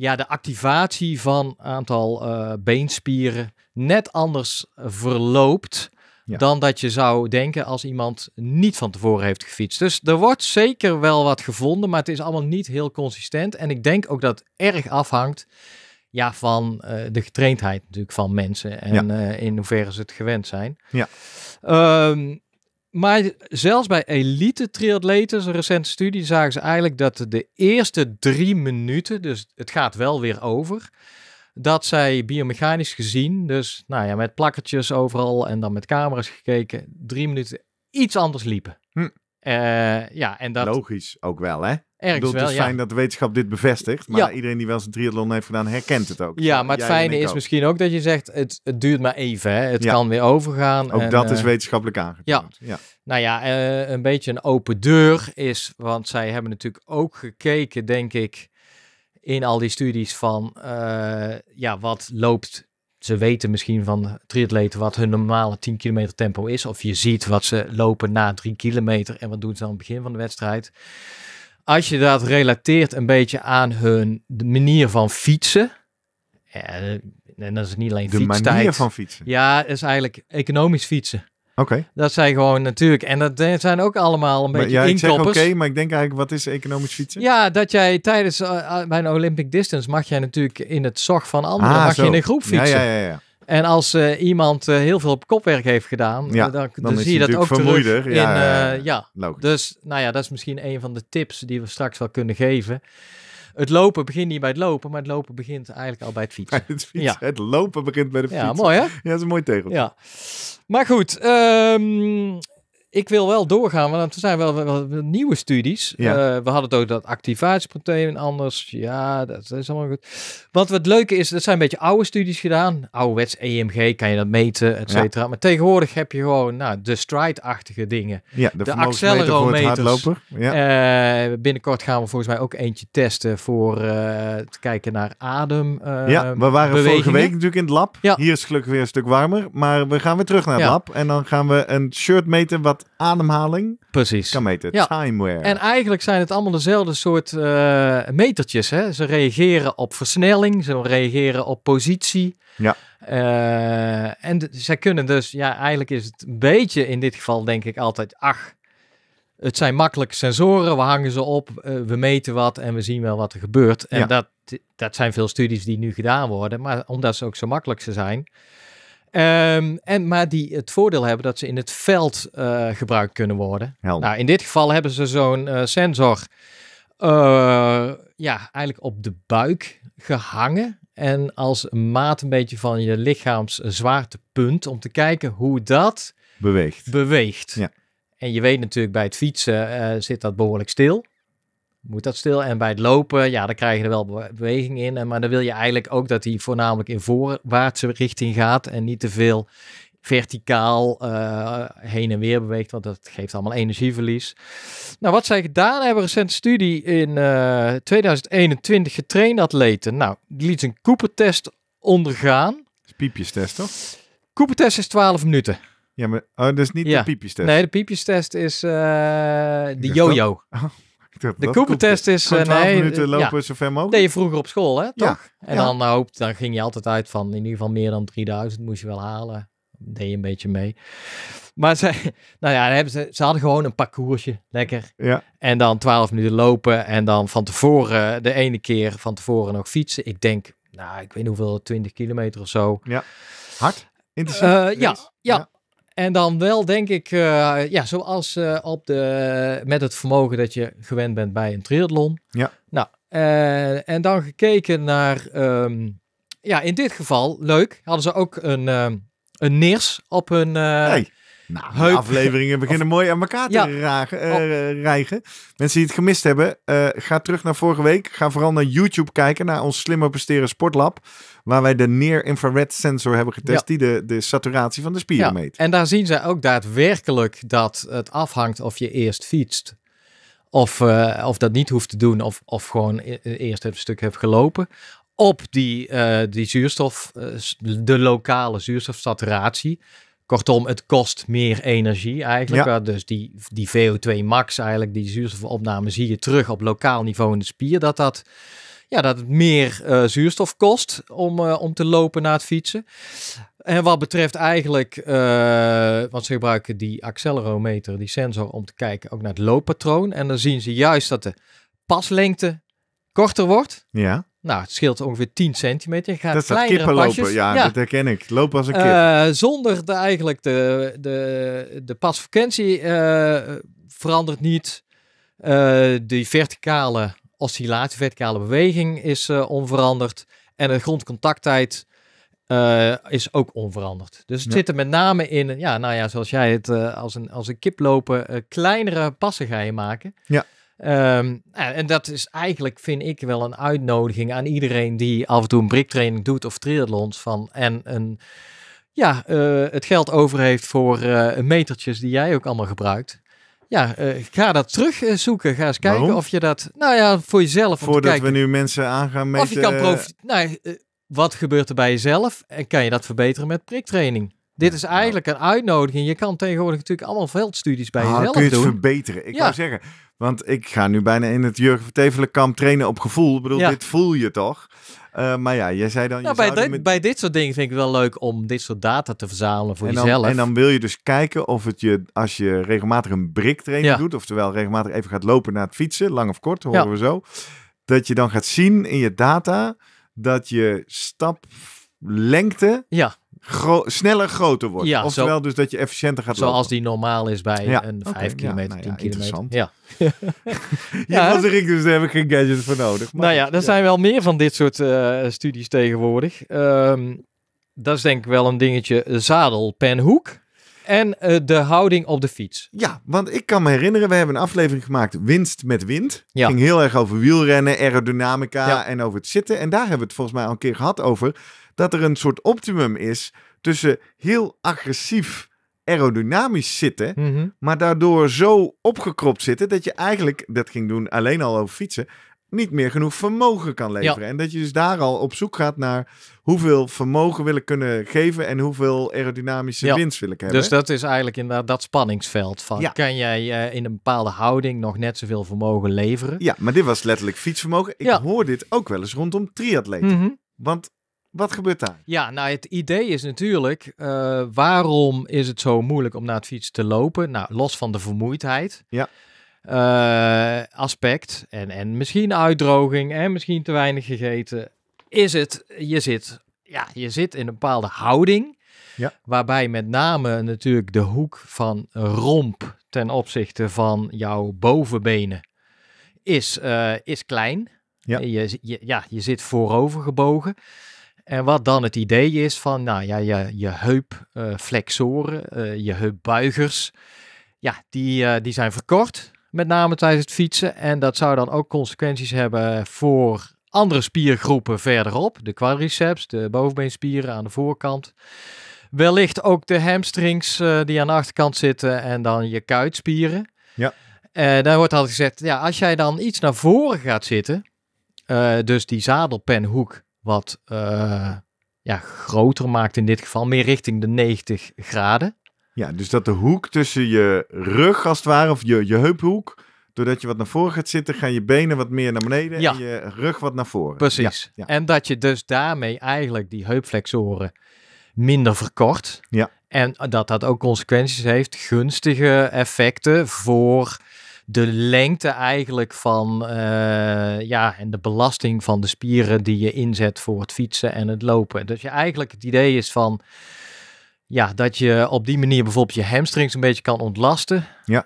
ja, de activatie van een aantal uh, beenspieren net anders eh, verloopt dan dat je zou denken als iemand niet van tevoren heeft gefietst. Dus er wordt zeker wel wat gevonden, maar het is allemaal niet heel consistent. En ik denk ook dat het erg afhangt ja, van eh, de getraindheid natuurlijk van mensen en in hoeverre ze het gewend zijn. Ja. Ehm, maar zelfs bij elite triatleten, een recente studie, zagen ze eigenlijk dat de eerste drie minuten, dus het gaat wel weer over, dat zij biomechanisch gezien, dus nou ja, met plakkertjes overal en dan met camera's gekeken, drie minuten iets anders liepen. Hm. Eh, ja, en dat... Logisch ook wel, hè? Ergens bedoel, het is fijn dat de wetenschap dit bevestigt. Maar iedereen die wel eens een triathlon heeft gedaan, herkent het ook. Ja, maar het fijne is misschien ook dat je zegt, het, duurt maar even. Hè. Het kan weer overgaan. Ook en, dat is eh, wetenschappelijk aangetoond. Ja. Nou ja, eh, een beetje een open deur is, want zij hebben natuurlijk ook gekeken, denk ik, in al die studies van, eh, ja, wat loopt... Ze weten misschien van triatleten wat hun normale 10 kilometer tempo is. Of je ziet wat ze lopen na 3 kilometer en wat doen ze aan het begin van de wedstrijd als je dat relateert een beetje aan hun de manier van fietsen. Eh, en, dat is niet alleen de De manier van fietsen? Ja, is eigenlijk economisch fietsen. Oké. Dat zijn gewoon natuurlijk. En dat zijn ook allemaal een maar, beetje ja, ik zeg oké, maar ik denk eigenlijk, wat is economisch fietsen? Ja, dat jij tijdens, uh, bij een Olympic Distance mag jij natuurlijk in het zorg van anderen, ah, mag je in een groep fietsen. ja. ja. ja. En als eh, iemand eh, heel veel kopwerk heeft gedaan, dan, zie je dat ook vermoeider. Terug in, ja, eh, ja. dus nou ja, dat is misschien een van de tips die we straks wel kunnen geven. Het lopen begint niet bij het lopen, maar het lopen begint eigenlijk al bij het fietsen. Bij het, fietsen. Ja. het lopen begint bij de fiets. Ja, mooi hè? Ja, dat is een mooi tegel. Ja. Maar goed, ehm, ik wil wel doorgaan, want er zijn wel, wel, nieuwe studies. Eh, we hadden het ook dat activatieprotein anders. Ja, dat, is allemaal goed. Wat het leuke is, dat zijn een beetje oude studies gedaan. Ouderwets EMG, kan je dat meten, et cetera. Maar tegenwoordig heb je gewoon nou, de stride-achtige dingen. de, de accelerometers. Ja. Eh, binnenkort gaan we volgens mij ook eentje testen voor uh, te kijken naar adem. ja, we waren vorige week natuurlijk in het lab. Hier is gelukkig weer een stuk warmer. Maar we gaan weer terug naar het lab. En dan gaan we een shirt meten wat ademhaling Precies. kan meten. Ja. Timeware. En eigenlijk zijn het allemaal dezelfde soort eh, metertjes. Hè? Ze reageren op versnelling, ze reageren op positie. Ja. Eh, en zij kunnen dus, ja, eigenlijk is het een beetje in dit geval denk ik altijd, ach, het zijn makkelijk sensoren, we hangen ze op, eh, we meten wat en we zien wel wat er gebeurt. En dat, dat zijn veel studies die nu gedaan worden, maar omdat ze ook zo makkelijk ze zijn, Ehm, en, maar die het voordeel hebben dat ze in het veld eh, gebruikt kunnen worden. Nou, in dit geval hebben ze zo'n eh, sensor eh, ja, eigenlijk op de buik gehangen. En als maat een beetje van je lichaamszwaartepunt om te kijken hoe dat beweegt. beweegt. Ja. En je weet natuurlijk bij het fietsen zit dat behoorlijk stil moet dat stil. En bij het lopen, ja, dan krijg je er wel beweging in. En, maar dan wil je eigenlijk ook dat hij voornamelijk in voorwaartse richting gaat en niet te veel verticaal eh, heen en weer beweegt, want dat geeft allemaal energieverlies. Nou, wat zij gedaan hebben, een recente studie in 2021 getrainde atleten. Nou, die liet een cooper ondergaan. Piepjestest, toch? cooper is 12 minuten. Ja, maar oh, dat is niet ja. de piepjestest. Nee, de piepjestest is eh, de yo-yo. Oh de Cooper-test is... Gewoon eh, 12 nee, minuten lopen ja, zover mogelijk? deed je vroeger op school, hè? Toch? Ja, en Dan, hoopt, eh, dan ging je altijd uit van in ieder geval meer dan 3000 moest je wel halen. Deed je een beetje mee. Maar ze, nou ja, hebben ze, ze hadden gewoon een parcoursje, lekker. Ja. En dan 12 minuten lopen en dan van tevoren, eh, de ene keer van tevoren nog fietsen. Ik denk, nou, ik weet niet hoeveel, 20 kilometer of zo. Ja. Hard? Interessant. Uh, ja, ja, en dan wel, denk ik, eh, ja, zoals eh, op de, met het vermogen dat je gewend bent bij een triathlon. Ja. Nou, eh, en dan gekeken naar, ehm, ja, in dit geval, leuk, hadden ze ook een, um, een neers op hun, hey. Nou, afleveringen beginnen mooi aan elkaar te ja. ragen, uh, rijgen. Mensen die het gemist hebben, eh, ga terug naar vorige week. Ga vooral naar YouTube kijken, naar ons slimmer presteren sportlab. Waar wij de near-infrared sensor hebben getest, die de, de saturatie van de spieren ja. meet. En daar zien ze ook daadwerkelijk dat het afhangt of je eerst fietst. Of, eh, of dat niet hoeft te doen, of, of gewoon e-, e-, eerst een stuk hebt gelopen op die, die zuurstof, de lokale zuurstofsaturatie. Kortom, het kost meer energie eigenlijk. Ja. Dus die, die VO2 max eigenlijk, die zuurstofopname, zie je terug op lokaal niveau in de spier. Dat dat ja, dat het meer eh, zuurstof kost om, eh, om te lopen na het fietsen. En wat betreft eigenlijk, uh, want ze gebruiken die accelerometer, die sensor, om te kijken ook naar het looppatroon. En dan zien ze juist dat de paslengte korter wordt. Ja. Nou, het scheelt ongeveer 10 centimeter. Ga dat zijn kippen pasjes. lopen, ja, dat herken ik. Lopen als een kip. Eh, zonder de, eigenlijk de, de, de pasfrequentie uh, eh, verandert niet. Uh, die verticale oscillatie, verticale beweging is onveranderd. En de grondcontacttijd is ook onveranderd. Dus het zit er met name in, ja, nou ja, zoals jij het als, een, als een kip lopen, kleinere passen ga je maken. Ja. Ehm, en dat is eigenlijk, vind ik, wel een uitnodiging aan iedereen die af en toe een briktraining doet of triathlons van en een, ja, eh, het geld over heeft voor eh, metertjes die jij ook allemaal gebruikt. Ja, eh, ga dat terugzoeken. Ga eens kijken of je dat, nou ja, voor jezelf. Voordat kijken, we nu mensen aangaan. met. meten. Of je kan nou, wat gebeurt er bij jezelf en kan je dat verbeteren met priktraining? Dit is nou. eigenlijk een uitnodiging. Je kan tegenwoordig natuurlijk allemaal veldstudies bij ah, jezelf doen. kun je het verbeteren. Ik zou zeggen, want ik ga nu bijna in het Jurgen Vertevelen kamp trainen op gevoel. Ik bedoel, dit voel je toch? Eh, maar ja, jij zei dan... Nou, je bij, dit, met... bij dit soort dingen vind ik het wel leuk om dit soort data te verzamelen voor en dan, jezelf. En dan wil je dus kijken of het je, als je regelmatig een brik ja. doet... oftewel regelmatig even gaat lopen naar het fietsen, lang of kort, horen we zo... dat je dan gaat zien in je data dat je staplengte... Ja sneller groter wordt. Ja, Oftewel dus dat je efficiënter gaat zoals Zoals die normaal is bij een 5 okay, kilometer, nou ja, 10 kilometer. Ja. ja, was ik dus daar heb ik geen gadget voor nodig. Maar nou ja, er zijn wel meer van dit soort eh, studies tegenwoordig. Ehm, dat is denk ik wel een dingetje. Zadel, pen, en eh, de houding op de fiets. Ja, want ik kan me herinneren, we hebben een aflevering gemaakt Winst met Wind. ging heel erg over wielrennen, aerodynamica en over het zitten. En daar hebben we het volgens mij al een keer gehad over. Dat er een soort optimum is tussen heel agressief aerodynamisch zitten, mhm. maar daardoor zo opgekropt zitten dat je eigenlijk, dat ging doen alleen al over fietsen, niet meer genoeg vermogen kan leveren. En dat je dus daar al op zoek gaat naar hoeveel vermogen wil ik kunnen geven en hoeveel aerodynamische ja. winst wil ik hebben. Dus dat is eigenlijk inderdaad dat spanningsveld van kan jij uh, in een bepaalde houding nog net zoveel vermogen leveren? Ja, maar dit was letterlijk fietsvermogen. Ik hoor dit ook wel eens rondom triatleten. Mhm. Want wat gebeurt daar? Ja, nou het idee is natuurlijk, eh, waarom is het zo moeilijk om naar het fietsen te lopen? Nou, los van de vermoeidheid. Ja. Eh, aspect en, en misschien uitdroging en misschien te weinig gegeten, is het, je zit, ja, je zit in een bepaalde houding. Ja. Waarbij met name natuurlijk de hoek van romp ten opzichte van jouw bovenbenen is, eh, is klein. Ja. Je, je, ja, je zit voorover gebogen. En wat dan het idee is van, nou ja, je, je heupflexoren, eh, uh, je heupbuigers, ja, die, die zijn verkort. Met name tijdens het fietsen. En dat zou dan ook consequenties hebben voor andere spiergroepen verderop. De quadriceps, de bovenbeenspieren aan de voorkant. Wellicht ook de hamstrings eh, die aan de achterkant zitten en dan je kuitspieren. Ja. Uh, daar wordt altijd gezegd, ja, als jij dan iets naar voren gaat zitten, eh, dus die zadelpenhoek wat ja, groter maakt in dit geval, meer richting de 90 graden, ja, dus dat de hoek tussen je rug, als het ware, of je, je heuphoek, doordat je wat naar voren gaat zitten, gaan je benen wat meer naar beneden en je rug wat naar voren. Precies. Ja, En dat je dus daarmee eigenlijk die heupflexoren minder verkort. Ja. En dat dat ook consequenties heeft, gunstige effecten voor de lengte eigenlijk van, eh, ja, en de belasting van de spieren die je inzet voor het fietsen en het lopen. Dus je eigenlijk het idee is van ja, dat je op die manier bijvoorbeeld je hamstrings een beetje kan ontlasten. Ja.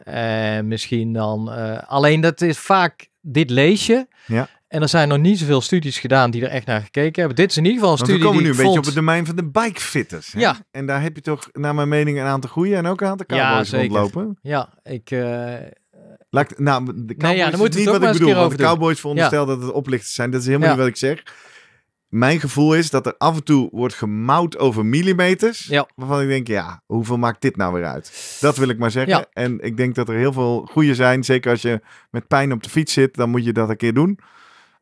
Uh, misschien dan. Eh, alleen dat is vaak dit leesje Ja. En er zijn nog niet zoveel studies gedaan die er echt naar gekeken hebben. Dit is in ieder geval een studie. We komen die nu een beetje op het domein van de bikefitters. Ja. En daar heb je toch, naar mijn mening, een aantal goede en ook een aantal cowboys ja, rondlopen. Ja, ik. Uh... Laat, nou, de Cowboys ja, dan moet niet wat ik bedoel. Want de Cowboys veronderstel ja. dat het oplichters zijn. Dat is helemaal niet wat ik zeg mijn gevoel is dat er af en toe wordt gemouwd over millimeters. Waarvan ik denk, ja, hoeveel maakt dit nou weer uit? Dat wil ik maar zeggen. En ik denk dat er heel veel goede zijn. Zeker als je met pijn op de fiets zit, dan moet je dat een keer doen.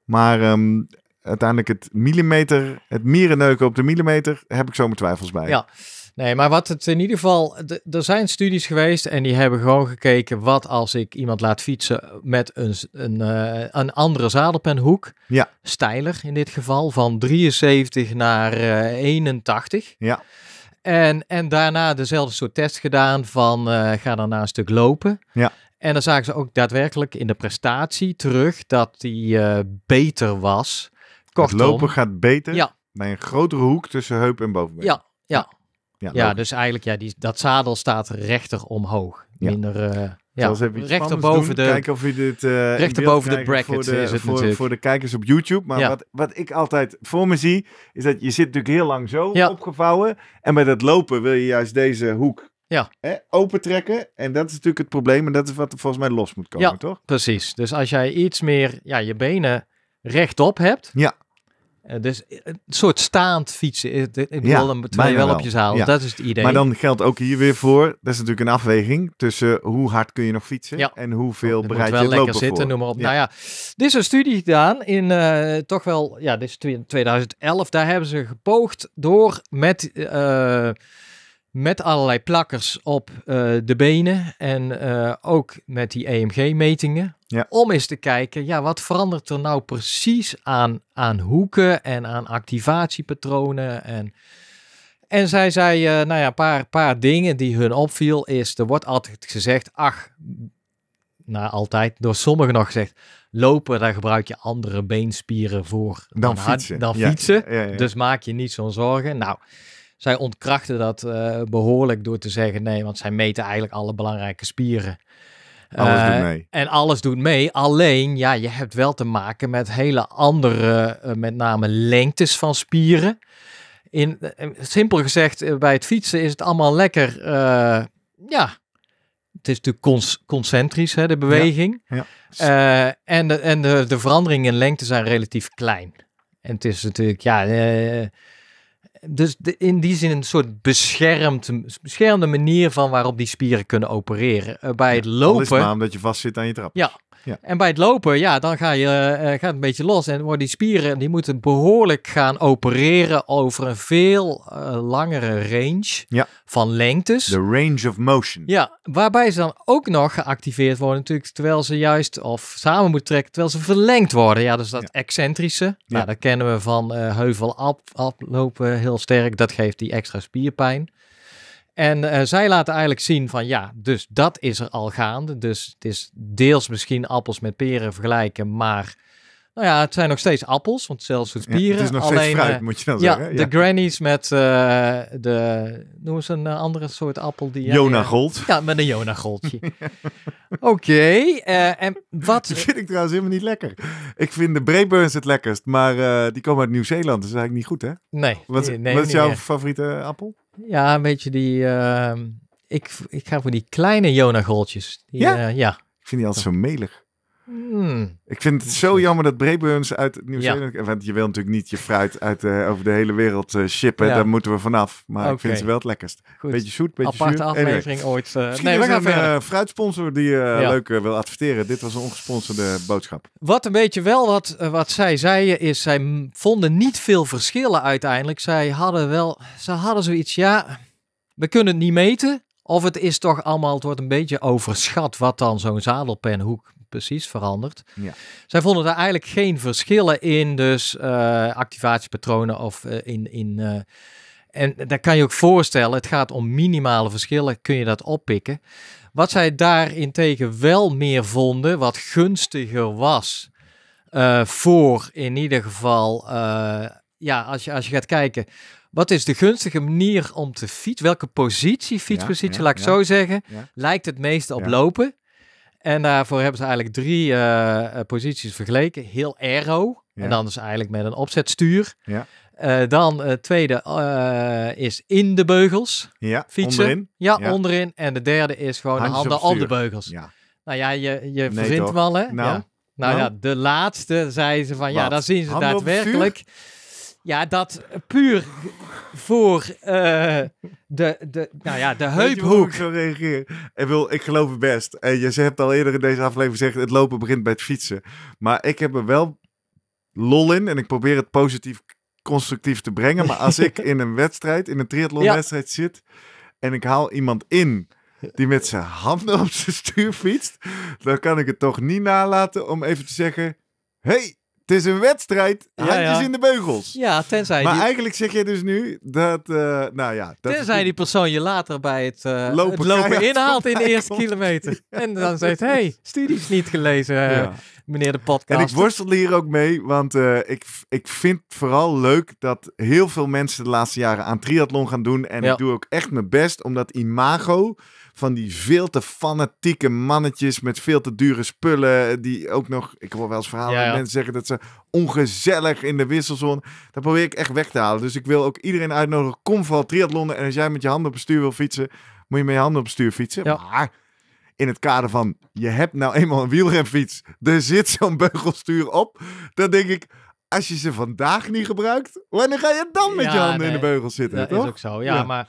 Maar ehm, uiteindelijk het millimeter, het mierenneuken op de millimeter, heb ik zo mijn twijfels bij. Ja. Nee, maar wat het in ieder geval. Er zijn studies geweest en die hebben gewoon gekeken. wat als ik iemand laat fietsen met een, een, eh, een andere zadelpenhoek. Ja. Steiler in dit geval, van 73 naar 81. Eh, ja. En, en daarna dezelfde soort test gedaan van eh, ga daarna een stuk lopen. Ja. En dan zagen ze ook daadwerkelijk in de prestatie terug dat die beter was. Kortom, lopen gaat beter bij een grotere hoek tussen heup en bovenbeen. Ja, ja. Ja, dus eigenlijk, ja, die, dat zadel staat rechter omhoog. Minder... Uh, ja, rechter boven de, kijken of je dit, uh, rechter boven de bracket voor de, is het voor, natuurlijk. voor de kijkers op YouTube. Maar wat, wat ik altijd voor me zie, is dat je zit natuurlijk heel lang zo opgevouwen. En bij het lopen wil je juist deze hoek ja. hè, opentrekken. En dat is natuurlijk het probleem. En dat is wat er volgens mij los moet komen, ja, toch? precies. Dus als jij iets meer ja, je benen rechtop hebt, ja. Eh, dus eh, een soort staand fietsen. Eh, ik bedoel, wel, op je zaal. Dat is het idee. Maar dan geldt ook hier weer voor. Dat is natuurlijk een afweging tussen hoe hard kun je nog fietsen en hoeveel oh, dan bereid je wel lekker zitten, noem maar op. Nou ja, dit is een studie gedaan in toch wel, ja, dit is 2011. Daar hebben ze gepoogd door met met allerlei plakkers op eh, de benen en eh, ook met die EMG-metingen. Om eens te kijken, ja, wat verandert er nou precies aan, aan hoeken en aan activatiepatronen? En, en zij zei, eh, nou ja, een paar, paar dingen die hun opviel is, er wordt altijd gezegd, ach, nou altijd, door sommigen nog gezegd, lopen, daar gebruik je andere beenspieren voor dan, fietsen. dan fietsen. dus maak je niet zo'n zorgen. Nou, zij ontkrachten dat eh, behoorlijk door te zeggen nee, want zij meten eigenlijk alle belangrijke spieren. Alles doet eh, mee. En alles doet mee. Alleen, ja, je hebt wel te maken met hele andere, eh, met name lengtes van spieren. In, simpel gezegd, bij het fietsen is het allemaal lekker, ja, het is natuurlijk concentrisch, hè, de beweging. Ja, en de, en de, de veranderingen in lengte zijn relatief klein. En het is natuurlijk, ja, dus in die zin een soort beschermd, beschermde manier van waarop die spieren kunnen opereren. Eh, bij het lopen. Dat is maar omdat je vastzit aan je trap. Ja, ja. En bij het lopen, ja, dan ga je eh, eh, gaat een beetje los. En worden die spieren, die moeten behoorlijk gaan opereren over een veel uh, langere range van lengtes. De range of motion. Ja, waarbij ze dan ook nog geactiveerd worden natuurlijk, terwijl ze juist, of samen moeten trekken, terwijl ze verlengd worden. Ja, dus dat excentrische. Nou, dat kennen we van uh, heuvel af, aflopen heel sterk. Dat geeft die extra spierpijn. En eh, zij laten eigenlijk zien van ja, dus dat is er al gaande. Dus het is deels misschien appels met peren vergelijken, maar nou ja, het zijn nog steeds appels, want zelfs het bieren. het is nog alleen, steeds fruit, eh, moet je wel zeggen. Ja, de grannies met uh, de, noem eens een eh, andere soort appel. die. Jonagold. Ja, ja, met een Jonagoldje. Oké, en wat... Dat vind ik trouwens helemaal niet lekker. Ik vind de Brayburns het lekkerst, maar die komen uit Nieuw-Zeeland, dus dat is eigenlijk niet goed, hè? Nee. Wat, is jouw favoriete appel? Ja, een beetje die... Ehm, ik, ik ga voor die kleine Jonagoltjes. ja? ja? Ik vind die altijd zo melig. Hmm. Ik vind het zo jammer dat Breburns uit Nieuw-Zeeland... Eh, want je wil natuurlijk niet je fruit uit, eh, over de hele wereld uh, shippen. Ja. Daar moeten we vanaf. Maar ik vind ze wel het lekkerst. Goed. Beetje zoet, beetje Aparte zuur. aflevering ooit. Uh, nee, we gaan een fruitsponsor die ja. leuk wil adverteren. Dit was een ongesponsorde boodschap. Wat een beetje wel wat, wat zij zeiden is... Zij vonden niet veel verschillen uiteindelijk. Zij hadden wel... Ze hadden zoiets, ja... We kunnen het niet meten, of het is toch allemaal, het wordt een beetje overschat wat dan zo'n zadelpenhoek precies veranderd. Ja. Zij vonden daar eigenlijk geen verschillen in, dus eh, activatiepatronen of eh, in... in eh, en daar kan je ook voorstellen, het gaat om minimale verschillen, kun je dat oppikken. Wat zij daarentegen wel meer vonden, wat gunstiger was voor in ieder geval, ja, als je, als je gaat kijken, wat is de gunstige manier om te fietsen? Welke positie, fietspositie, ja, laat ik zo zeggen, lijkt het meest op lopen? En daarvoor hebben ze eigenlijk drie eh, eh, posities vergeleken. Heel aero. En dan is dus eigenlijk met een opzetstuur. Ja. Eh, dan het tweede is in de beugels ja, fietsen. Onderin. Ja, onderin. En de derde is gewoon Handjes handen op, de beugels. Nou ja, je, je verzint hem hè? Nou, ja. nou, nou. ja, de laatste zeiden ze van, ja, dan zien ze daadwerkelijk... Ja, dat puur voor uh, de, de, nou ja, de heuphoek. zo reageer? Ik, wil, ik geloof het best. En je hebt al eerder in deze aflevering gezegd, het lopen begint bij het fietsen. Maar ik heb er wel lol in en ik probeer het positief constructief te brengen. Maar als ik in een wedstrijd, in een triathlonwedstrijd ja. zit en ik haal iemand in die met zijn handen op zijn stuur fietst, dan kan ik het toch niet nalaten om even te zeggen, hey, is een wedstrijd. Handjes in de beugels. Ja, tenzij. Maar eigenlijk zeg je dus nu dat. Eh, nou ja. Dat tenzij die persoon je later bij het eh, lopen, lopen inhaalt in de eerste kilometer. En dan zegt: hey, studies niet gelezen, eh, meneer de podcast. En ik worstel hier ook mee, want ik, ik vind vooral leuk dat heel veel mensen de laatste jaren aan triathlon gaan doen. En ik doe ook echt mijn best om dat imago van die veel te fanatieke mannetjes met veel te dure spullen. Eh, die ook nog, ik hoor wel eens verhalen ja, mensen zeggen dat ze ongezellig in de wisselzon. Dat probeer ik echt weg te halen. Dus ik wil ook iedereen uitnodigen. Kom vooral triathlonen. En als jij met je handen op het stuur wil fietsen, moet je met je handen op het stuur fietsen. Maar in het kader van je hebt nou eenmaal een wielrenfiets, er zit zo'n beugelstuur op, dan denk ik, als je ze vandaag niet gebruikt, wanneer ga je dan met je handen in de beugel zitten? Dat is ook zo, ja, maar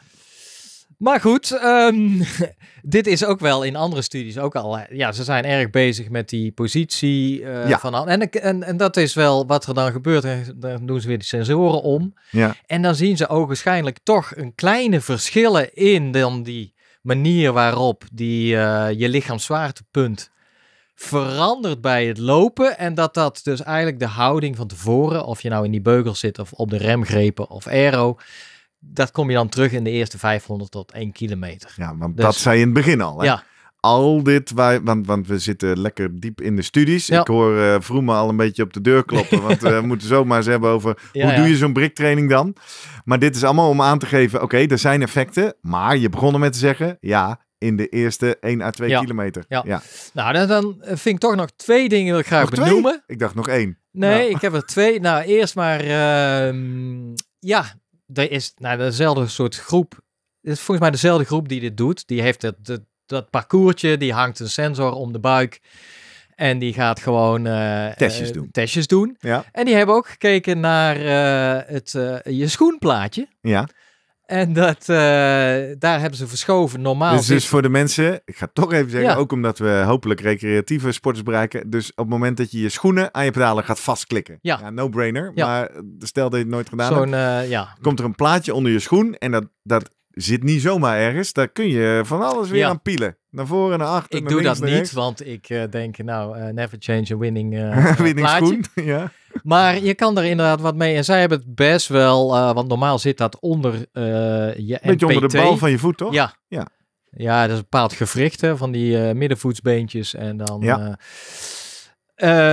maar goed, ehm, dit is ook wel in andere studies ook al. Ja, ze zijn erg bezig met die positie eh, ja. van. En, en, en dat is wel wat er dan gebeurt. Dan doen ze weer die sensoren om. Ja. En dan zien ze ook waarschijnlijk toch een kleine verschillen in dan die manier waarop die, eh, je lichaamszwaartepunt verandert bij het lopen. En dat dat dus eigenlijk de houding van tevoren, of je nou in die beugel zit of op de remgrepen of aero, dat kom je dan terug in de eerste 500 tot 1 kilometer. Ja, want dus dat zei je in het begin al. Hè? Ja. Al dit, wij, want, want we zitten lekker diep in de studies. Ik hoor uh, eh, Vroemen al een beetje op de deur kloppen. want eh, we moeten zomaar eens hebben over hoe doe je zo'n briktraining dan. Maar dit is allemaal om aan te geven, oké, er zijn effecten. Maar je begon er met te zeggen, ja, in de eerste 1 à 2 kilometer. Ja. ja. Nou, dan, dan, vind ik toch nog twee dingen wil ik graag nog benoemen. Twee? Ik dacht nog één. Nee, nou. ik heb er twee. Nou, eerst maar. Uh, ja, er is naar nou, dezelfde soort groep. Het is volgens mij dezelfde groep die dit doet. Die heeft het, dat parcoursje, die hangt een sensor om de buik. En die gaat gewoon eh, testjes, eh, doen. testjes doen. Ja. En die hebben ook gekeken naar eh, het, je schoenplaatje. Ja. En dat, eh, daar hebben ze verschoven. Normaal. Dus, dus voor de mensen, ik ga toch even zeggen, ook omdat we hopelijk recreatieve sporters bereiken. Dus op het moment dat je je schoenen aan je pedalen gaat vastklikken. Ja. no brainer. Maar stel dat je het nooit gedaan Zo'n, hebt. Eh, ja. Komt er een plaatje onder je schoen en dat, dat zit niet zomaar ergens. Daar kun je van alles weer aan pielen. Naar voren, naar achter. Ik doe dat niet, want ik eh, denk, nou, never change a winning, winning schoen. Ja. Maar je kan er inderdaad wat mee. En zij hebben het best wel, eh, want normaal zit dat onder uh, je MPT. Beetje onder de bal van je voet, toch? Ja. Ja, ja dat is een bepaald gewricht van die uh, middenvoetsbeentjes. En dan... Ja.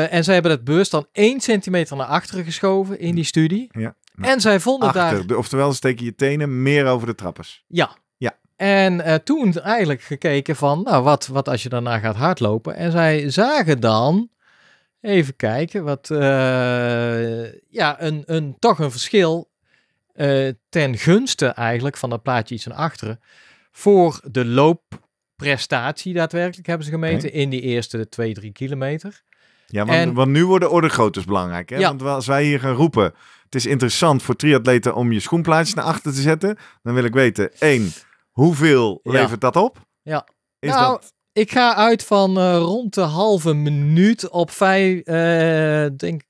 en zij hebben het beurs dan één centimeter naar achteren geschoven in die studie. Ja. en nou, zij vonden daar... Oftewel, steken je tenen meer over de trappers. Ja, en toen eigenlijk gekeken van, nou, wat, wat als je daarna gaat hardlopen? En zij zagen dan Even kijken, wat, eh, ja, een, een, toch een verschil eh, ten gunste eigenlijk van dat plaatje iets naar achteren. Voor de loopprestatie daadwerkelijk hebben ze gemeten in die eerste twee drie kilometer. Ja, want, en, want nu worden ordegroottes dus belangrijk. Hè? Want als wij hier gaan roepen, het is interessant voor triatleten om je schoenplaatjes naar achter te zetten. Dan wil ik weten, één, hoeveel levert dat op? Ja. Is nou, dat ik ga uit van eh, rond de halve minuut op vijf, uh, denk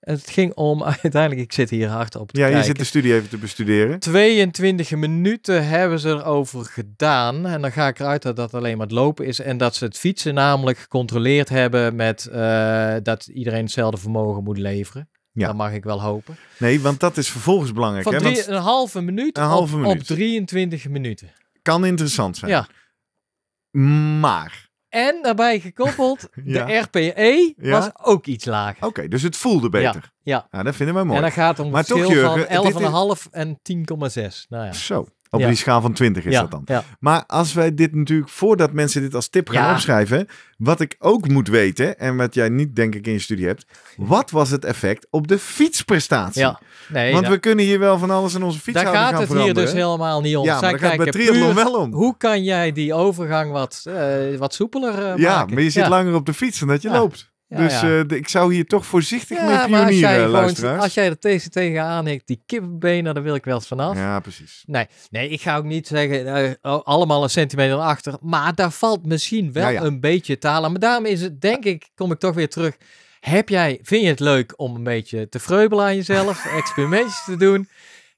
Het ging om, uiteindelijk, ik zit hier hard op te Ja, je zit de studie even te bestuderen. 22 minuten hebben ze erover gedaan. En dan ga ik eruit dat dat alleen maar het lopen is. En dat ze het fietsen namelijk gecontroleerd hebben met eh, dat iedereen hetzelfde vermogen moet leveren. Ja. Dat mag ik wel hopen. Nee, want dat is vervolgens belangrijk. Van hè? een halve minuut, een halve op, minuut. op 23 minuten. Kan interessant zijn. Ja. Maar. En daarbij gekoppeld, de RPE was ook iets lager. Oké, dus het voelde beter. Ja. ja. Nou, dat vinden wij mooi. En dan gaat om het maar van 11,5 en 10,6. Nou ja. Zo. Op ja. die schaal van 20 is dat dan. Maar als wij dit natuurlijk, voordat mensen dit als tip gaan opschrijven, wat ik ook moet weten, en wat jij niet denk ik in je studie hebt, wat was het effect op de fietsprestatie? Nee, Want we kunnen hier wel van alles in onze fiets gaan veranderen. Daar gaat het hier dus helemaal niet om. Ja, maar daar gaat het wel om. Hoe kan jij die overgang wat, eh, wat soepeler eh, maken? Ja, maar je zit langer op de fiets dan dat je loopt dus eh, ik zou hier toch voorzichtig mee pionieren, luisteraars. als jij er deze tegenaan hebt die kippenbenen, daar wil ik wel eens vanaf. Ja, precies. Nee, nee ik ga ook niet zeggen, eh, oh, allemaal een centimeter achter. Maar daar valt misschien wel een beetje talen Maar daarom is het, denk ik, kom ik toch weer terug. Heb jij, vind je het leuk om een beetje te vreubelen aan jezelf, experimentjes te doen?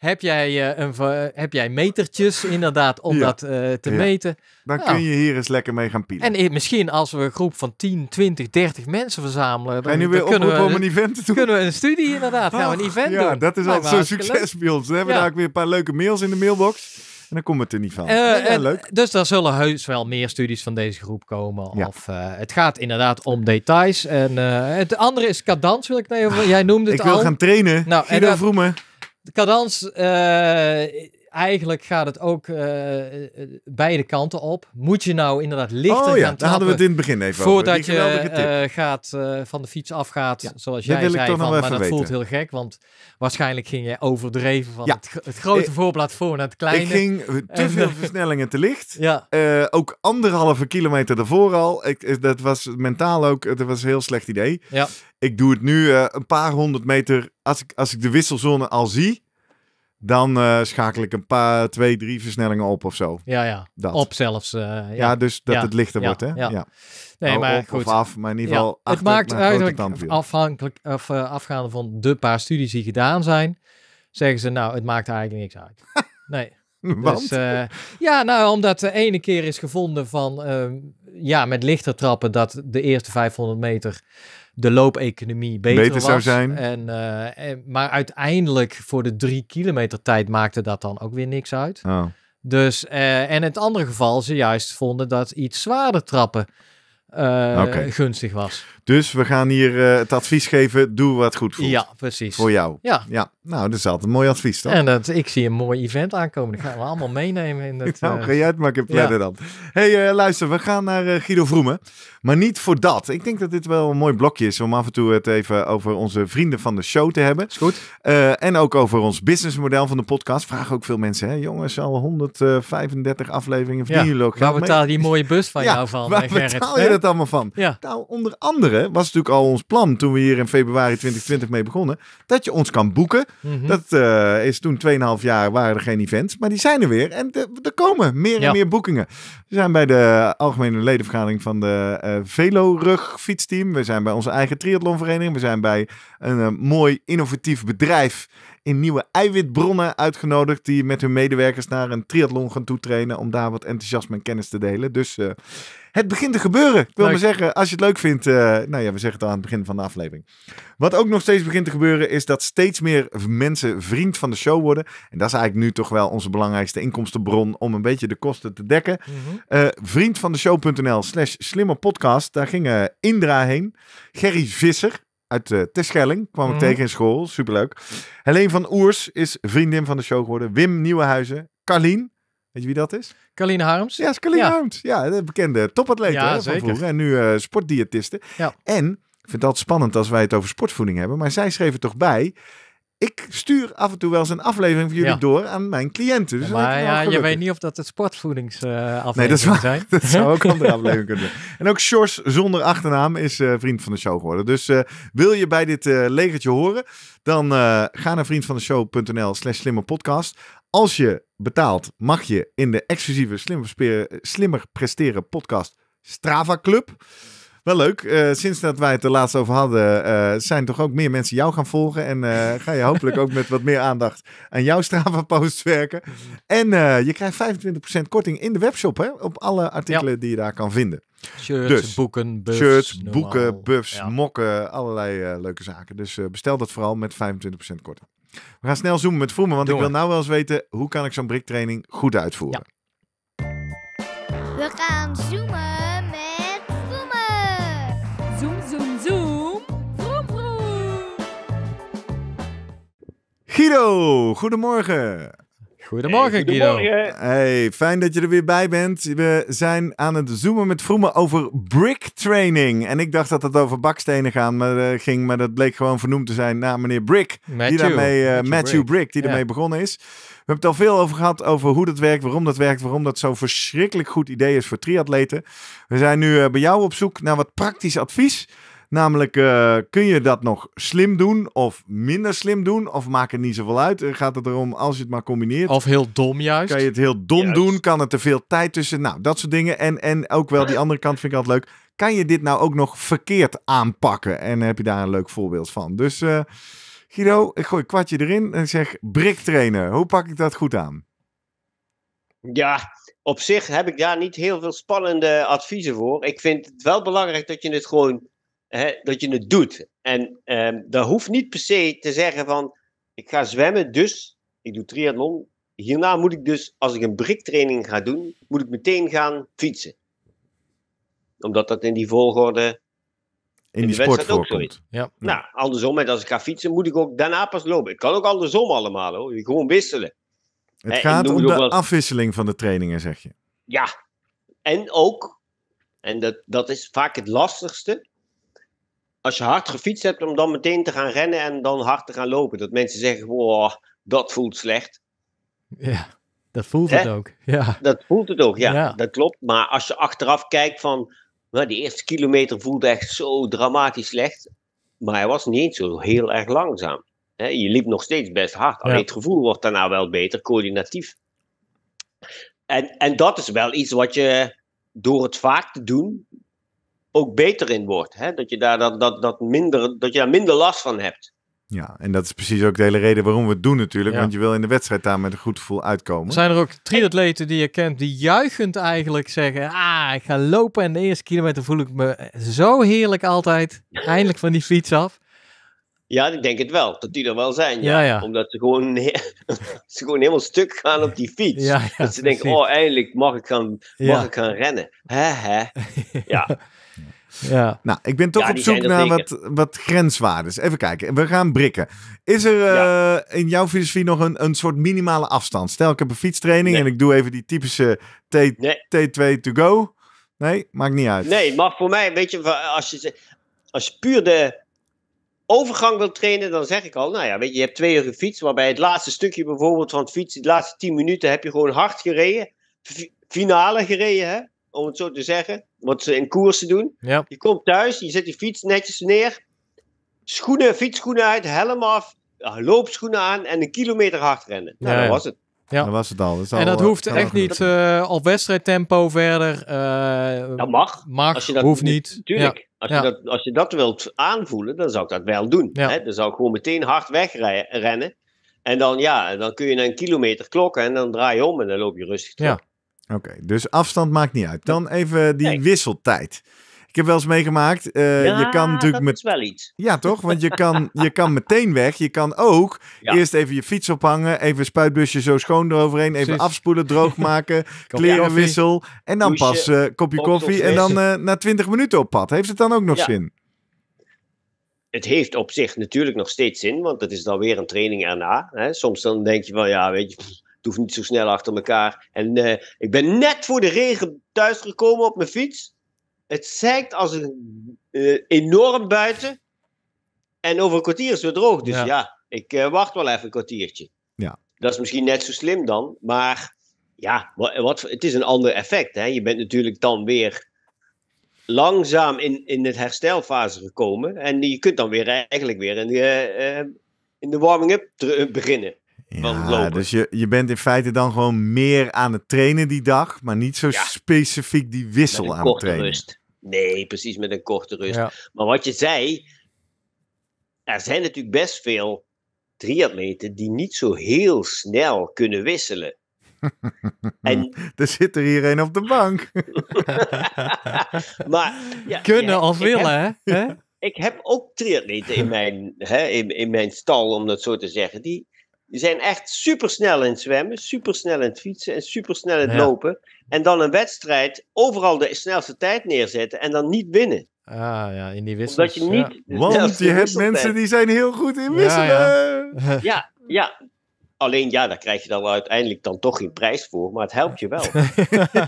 heb jij, eh, een, eh, heb jij metertjes inderdaad om dat eh, te meten. Dan kun je hier eens lekker mee gaan pielen. En misschien als we een groep van 10, 20, 30 mensen verzamelen. Dan, nu weer dan kunnen we een doen. Kunnen we een studie inderdaad, een ja, doen. Ja, dat is altijd zo'n succes bij ons. We hebben daar ook weer een paar leuke mails in de mailbox. En dan komt het er niet van. Uh, leuk. Dus daar zullen heus wel meer studies van deze groep komen. Of, het gaat inderdaad om details. En uh, het andere is cadans, wil ik even. Jij noemde het al. Ik wil gaan trainen. Nou, Guido en Vroemen. Cadans uh, eigenlijk gaat het ook eh, eh, eh, beide kanten op. Moet je nou inderdaad lichter oh, ja, gaan trappen? Daar hadden we het in het begin even voordat over. Voordat je gaat, van de fiets afgaat, zoals jij zei. Van, maar dat voelt heel gek, want waarschijnlijk ging je overdreven van het, het, grote ik, voor naar het kleine. Ik ging te veel versnellingen te licht. ook anderhalve kilometer daarvoor al. Ik, dat was mentaal ook, dat was een heel slecht idee. Ja. Ik doe het nu een paar honderd meter. Als ik, als ik de wisselzone al zie, dan eh, schakel ik een paar, twee, drie versnellingen op of zo. Ja, ja. Op zelfs. Eh, ja. ja. dus dat het lichter wordt, hè? Ja. Nee, maar goed. af, maar in ieder geval. het maakt eigenlijk afhankelijk of uh, afgaande van de paar studies die gedaan zijn, zeggen ze: Nou, het maakt eigenlijk niks uit. nee. Want? Dus, ja, nou, omdat de ene keer is gevonden van, ehm, ja, met lichter trappen dat de eerste 500 meter de loopeconomie beter, beter was. zou zijn. En, eh, en, maar uiteindelijk voor de drie kilometer tijd maakte dat dan ook weer niks uit. Oh. Dus, eh, en in het andere geval ze juist vonden dat iets zwaarder trappen eh, gunstig was. Dus we gaan hier eh, het advies geven: doe wat goed voelt. Ja, precies. Voor jou. Ja. ja. Nou, dat is altijd een mooi advies toch? En dat, ik zie een mooi event aankomen. Dat gaan we allemaal meenemen. In het. nou, eh, ga jij het maar plannen ja. dan. hey, eh, luister, we gaan naar Guido Vroemen. Maar niet voor dat. Ik denk dat dit wel een mooi blokje is om af en toe het even over onze vrienden van de show te hebben. Is goed. en ook over ons businessmodel van de podcast. Vragen ook veel mensen, hè? Jongens, al 135 afleveringen. Verdienen ook Waar betaal je die mooie bus van jou van? Waar betaal je dat allemaal van? Ja. Nou, onder andere was natuurlijk al ons plan toen we hier in februari 2020 mee begonnen, dat je ons kan boeken. Mhm. Dat uh, is toen 2,5 jaar waren er geen events, maar die zijn er weer en er komen meer en meer boekingen. We zijn bij de algemene ledenvergadering van de uh, eh, Velorug fietsteam. We zijn bij onze eigen triathlonvereniging. We zijn bij een eh, mooi innovatief bedrijf in nieuwe eiwitbronnen uitgenodigd. Die met hun medewerkers naar een triathlon gaan toetrainen. Om daar wat enthousiasme en kennis te delen. Dus het begint te gebeuren. Ik wil leuk. maar zeggen, als je het leuk vindt, eh, nou ja, we zeggen het al aan het begin van de aflevering. Wat ook nog steeds begint te gebeuren, is dat steeds meer mensen vriend van de show worden. En dat is eigenlijk nu toch wel onze belangrijkste inkomstenbron om een beetje de kosten te dekken. Mm -hmm. uh, eh, shownl slash slimme podcast. Daar gingen eh, Indra heen. Gerry Visser, uit uh, Terschelling. Kwam ik mhm. tegen in school. Superleuk. Helene van Oers is vriendin van de show geworden. Wim Nieuwenhuizen. Carlien. Weet je wie dat is? Kaline Harms. Ja, is Kaline ja. Harms. Ja, de bekende topatleet van vroeger. En nu uh, sportdiëtiste. Ja. En, ik vind dat spannend als wij het over sportvoeding hebben. Maar zij schreef er toch bij... Ik stuur af en toe wel eens een aflevering van jullie door aan mijn cliënten. Dus maar ja, je weet niet of dat het sportvoedingsaflevering eh, uh, nee, zijn. dat zou ook een andere aflevering kunnen zijn. En ook Sjors zonder achternaam is eh, vriend van de show geworden. Dus wil je bij dit legertje horen, dan ga naar vriendvandeshow.nl slash slimmerpodcast. Als je betaalt, mag je in de exclusieve Slimmer, Slimmer Presteren podcast Strava Club. Wel leuk. Eh, sinds dat wij het er laatst over hadden, eh, zijn toch ook meer mensen jou gaan volgen. En eh, ga je hopelijk ook met wat meer aandacht aan jouw Strava-posts werken. En je krijgt 25% korting in de webshop hè, op alle artikelen die je daar kan vinden. Shirts, dus, boeken, buffs. Shirts, boeken, buffs, mokken, allerlei leuke zaken. Dus bestel dat vooral met 25% korting. We gaan snel zoomen met Vroemen, want ik wil nou wel eens weten hoe kan ik zo'n briktraining goed uitvoeren. We gaan zoomen met Vroemen. Zoom, zoom, zoom. Vroom, vroom. Guido, goedemorgen. Goedemorgen, hey, Guido. Hey, fijn dat je er weer bij bent. We zijn aan het zoomen met Vroemen over brick training. En ik dacht dat het over bakstenen gaan, maar, eh, ging, maar dat bleek gewoon vernoemd te zijn naar meneer Brick. Matthew, die daarmee, eh, Matthew, Brick. die ja. ermee begonnen is. We hebben het al veel over gehad, over hoe dat werkt, waarom dat werkt, waarom dat zo'n verschrikkelijk goed idee is voor triatleten. We zijn nu eh, bij jou op zoek naar wat praktisch advies Namelijk, eh, kun je dat nog slim doen of minder slim doen? Of maakt het niet zoveel uit? Eh, gaat het erom als je het maar combineert? Of heel dom juist. Kan je het heel dom doen? Kan er te veel tijd tussen? Nou, dat soort dingen. En, en ook wel die andere kant vind ik altijd leuk. Kan je dit nou ook nog verkeerd aanpakken? En heb je daar een leuk voorbeeld van? Dus uh, Guido, ik gooi een kwartje erin en zeg brik trainen. Hoe pak ik dat goed aan? Ja, op zich heb ik daar niet heel veel spannende adviezen voor. Ik vind het wel belangrijk dat je het gewoon dat je het doet. En um, dat hoeft niet per se te zeggen van, ik ga zwemmen, dus ik doe triathlon. Hierna moet ik dus, als ik een briktraining ga doen, moet ik meteen gaan fietsen. Omdat dat in die volgorde in, die sport voorkomt. Ja. Nou, andersom, als ik ga fietsen, moet ik ook daarna pas lopen. Ik kan ook andersom allemaal, hoor. gewoon wisselen. Het gaat om de afwisseling van de trainingen, zeg je. Ja, en ook, en dat, dat is vaak het lastigste, als je hard gefietst hebt, om dan meteen te gaan rennen en dan hard te gaan lopen. Dat mensen zeggen, wow, dat voelt slecht. Ja, dat voelt het ook. Ja. Dat voelt het ook, ja, Dat klopt. Maar als je achteraf kijkt van, nou, die eerste kilometer voelde echt zo dramatisch slecht. Maar hij was niet eens zo heel erg langzaam. je liep nog steeds best hard. Alleen het gevoel wordt daarna wel beter, coördinatief. En, en dat is wel iets wat je door het vaak te doen, ook beter in wordt. Hè? Dat, je daar dat, dat, dat, minder, dat je daar minder last van hebt. Ja, en dat is precies ook de hele reden waarom we het doen natuurlijk. Want je wil in de wedstrijd daar met een goed gevoel uitkomen. Zijn er ook triatleten die je kent die juichend eigenlijk zeggen... Ah, ik ga lopen en de eerste kilometer voel ik me zo heerlijk altijd. Eindelijk van die fiets af. Ja, ik denk het wel. Dat die er wel zijn. Ja. Omdat ze gewoon, ze gewoon helemaal stuk gaan op die fiets. dat ze denken, oh, eindelijk mag ik gaan, mag ik gaan rennen. Hè, hè. Ja. Ja. Nou, ik ben toch op zoek naar wat, wat grenswaardes. Even kijken. We gaan brikken. Is er eh, in jouw filosofie nog een, een soort minimale afstand? Stel, ik heb een fietstraining en ik doe even die typische T, T2 to go. Nee, maakt niet uit. Nee, maar voor mij, weet je, als je, als puur de overgang wil trainen, dan zeg ik al, nou ja, weet je, je hebt twee uur gefietst, waarbij het laatste stukje bijvoorbeeld van het fietsen, de laatste tien minuten heb je gewoon hard gereden, finale gereden, hè? om het zo te zeggen, wat ze in koersen doen. Ja. Je komt thuis, je zet je fiets netjes neer, schoenen, fietsschoenen uit, helm af, eh, loopschoenen aan en een kilometer hard rennen. Nou, ja, dat was het. Ja. Dat was het al. Dat en dat eh, hoeft echt niet uh, eh, op wedstrijdtempo verder. dat mag. Mag, als je dat, hoeft niet. Tuurlijk. Als, Je dat, als je dat wilt aanvoelen, dan zou ik dat wel doen. Hè? Dan zou ik gewoon meteen hard wegrennen. En dan, ja, dan kun je een kilometer klokken en dan draai je om en dan loop je rustig terug. Ja. Oké, dus afstand maakt niet uit. Dan even die wisseltijd. Ik heb wel eens meegemaakt. Uh, je kan natuurlijk dat met... is wel iets. Ja, toch? Want je kan, je kan meteen weg. Je kan ook eerst even je fiets ophangen. Even spuitbusje zo schoon eroverheen. Even afspoelen, droogmaken, kleren klerenwissel. En dan pas uh, kopje koffie. En dan eh, na 20 minuten op pad. Heeft het dan ook nog zin? Het heeft op zich natuurlijk nog steeds zin. Want het is dan weer een training erna. Hè? Soms dan denk je van ja, weet je het hoeft niet zo snel achter elkaar. En eh, ik ben net voor de regen thuisgekomen op mijn fiets. Het zeikt als een uh, enorm buiten. En over een kwartier is het droog. Dus ja, ik eh, wacht wel even een kwartiertje. Ja. Dat is misschien net zo slim dan. Maar ja, wat, het is een ander effect. Hè? Je bent natuurlijk dan weer langzaam in, in het herstelfase gekomen. En je kunt dan weer eigenlijk weer in de, in de warming-up beginnen ja, Dus je, je bent in feite dan gewoon meer aan het trainen die dag, maar niet zo specifiek die wissel aan het trainen. Rust. Nee, precies met een korte rust. Maar wat je zei, er zijn natuurlijk best veel triatleten die niet zo heel snel kunnen wisselen. en... Er zit er hier een op de bank. maar, ja, kunnen of willen, hè? Ik heb ook triatleten in mijn, hè, in, in mijn stal, om dat zo te zeggen, die die zijn echt supersnel in het zwemmen, supersnel in het fietsen en supersnel in het lopen. En dan een wedstrijd overal de snelste tijd neerzetten en dan niet winnen. Ah ja, in die wissels. Omdat je niet Want je hebt mensen die zijn heel goed in wisselen. ja. ja Alleen ja, daar krijg je dan uiteindelijk dan toch geen prijs voor, maar het helpt je wel.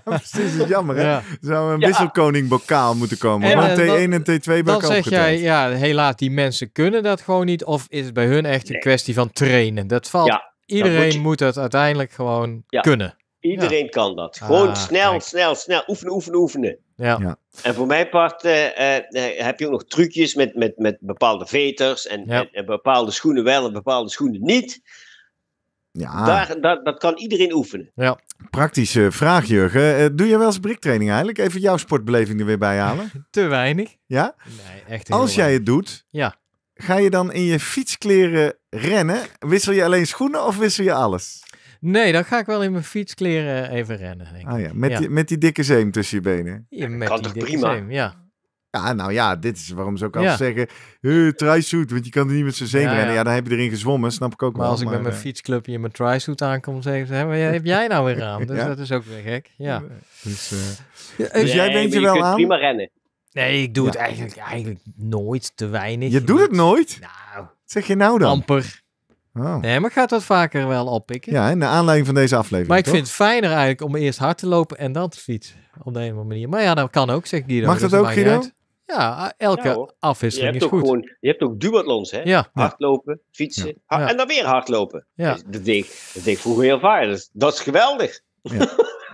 precies, jammer hè. Zou een wisselkoningbokaal moeten komen, T1 en T2 bokaal Dan zeg jij, ja helaas, die mensen kunnen dat gewoon niet. Of is het bij hun echt een kwestie van trainen? Dat valt, iedereen moet, je... dat uiteindelijk gewoon kunnen. Iedereen kan dat. Gewoon ah, snel, snel, snel. Oefenen, oefenen, oefenen. Ja. ja. En voor mijn part eh, eh, eh, heb je ook nog trucjes met, met, met bepaalde veters en, en bepaalde schoenen wel en bepaalde schoenen niet. Ja. Daar, dat, dat kan iedereen oefenen. Ja. Praktische vraag, Jurgen. Eh, doe je wel eens briktraining eigenlijk? Even jouw sportbeleving er weer bij halen. Te weinig. Ja? Nee, echt Als jij het doet, ja. ga je dan in je fietskleren rennen? Wissel je alleen schoenen of wissel je alles? Nee, dan ga ik wel in mijn fietskleren even rennen. Denk ah ik. Ah, ja. Met, Die, met die dikke zeem tussen je benen. Ja, met kan die toch prima? Zeem, ja. Ja, nou ja, dit is waarom ze ook altijd zeggen, uh, suit want je kan er niet met z'n zeven ja, rennen. Ja. dan heb je erin gezwommen, snap ik ook wel maar Als ik met mijn eh, fietsclub in mijn suit aankom, zeggen ze, maar heb jij nou weer aan? Dus dat is ook weer gek, ja. Dus, eh, dus jij denkt je, wel aan? prima rennen. Nee, ik doe het eigenlijk, eigenlijk nooit, te weinig. Je, doet het nooit? Nou. zeg je nou dan? Amper. Oh. Nee, maar gaat dat vaker wel oppikken. Ja, in de aanleiding van deze aflevering. Maar ik vind het fijner eigenlijk om eerst hard te lopen en dan te fietsen. Op de een of andere manier. Maar ja, dat kan ook, zeg Guido. Mag dat, ook, Guido? Uit. Ja, elke ja, afwisseling is goed. je hebt ook duathlons, hè? hardlopen, fietsen en dan weer hardlopen. Dus dat, deed, dat vroeger heel vaak. is dus dat is geweldig.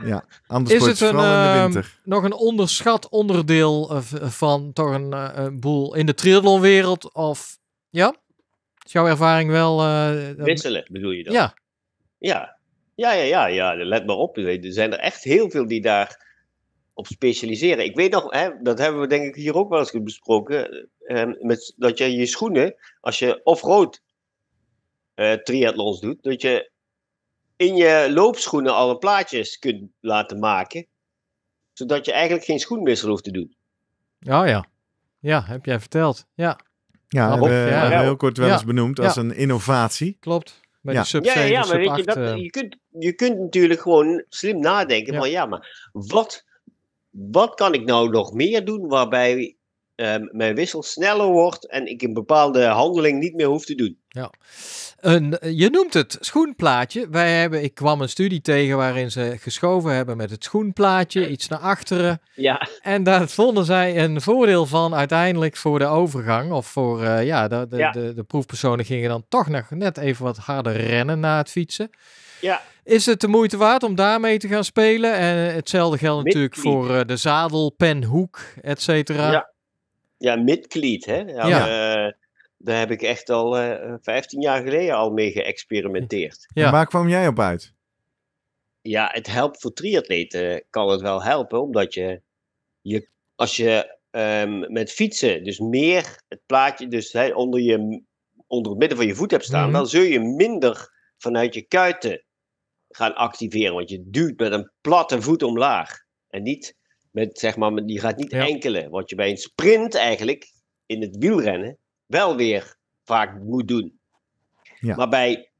Ja, anders is het, een, ehm, nog een onderschat onderdeel eh, van toch een, eh, een boel in de triathlonwereld? Of ja? Is jouw ervaring wel. Uh, Wisselen bedoel je dan? Ja. Ja, ja, ja, ja. ja. Let maar op. Er zijn er echt heel veel die daar op specialiseren. Ik weet nog, hè, dat hebben we denk ik hier ook wel eens besproken, ehm, met, dat je je schoenen, als je off-road eh, triathlons doet, dat je in je loopschoenen alle plaatjes kunt laten maken, zodat je eigenlijk geen schoenwissel hoeft te doen. Oh ja, ja, heb jij verteld. Ja, ja, we, hebben heel kort wel eens benoemd als een innovatie. Klopt. ja. ja, maar weet je, eh, je, kunt, je kunt natuurlijk gewoon slim nadenken van ja, maar wat wat kan ik nou nog meer doen waarbij ehm, mijn wissel sneller wordt en ik een bepaalde handeling niet meer hoef te doen. Ja. Een, je noemt het schoenplaatje. Wij hebben, ik kwam een studie tegen waarin ze geschoven hebben met het schoenplaatje, iets naar achteren. Ja. En daar vonden zij een voordeel van uiteindelijk voor de overgang. Of voor, eh, ja, de, de, De, de, proefpersonen gingen dan toch nog net even wat harder rennen na het fietsen. Ja. Is het de moeite waard om daarmee te gaan spelen? En hetzelfde geldt natuurlijk voor eh, de zadel, pen, hoek, et cetera. Ja, ja Hè? ja. Eh, daar heb ik echt al uh, eh, 15 jaar geleden al mee geëxperimenteerd. Ja. waar kwam jij op uit? Ja, het helpt voor triatleten. Kan het wel helpen, omdat je, je als je ehm, met fietsen, dus meer het plaatje dus, hè, onder, je, onder het midden van je voet hebt staan, mhm. dan zul je minder vanuit je kuiten gaan activeren. Want je duwt met een platte voet omlaag. En niet met, zeg maar, die gaat niet enkelen. Wat je bij een sprint eigenlijk in het wielrennen wel weer vaak moet doen. Ja. Maar bij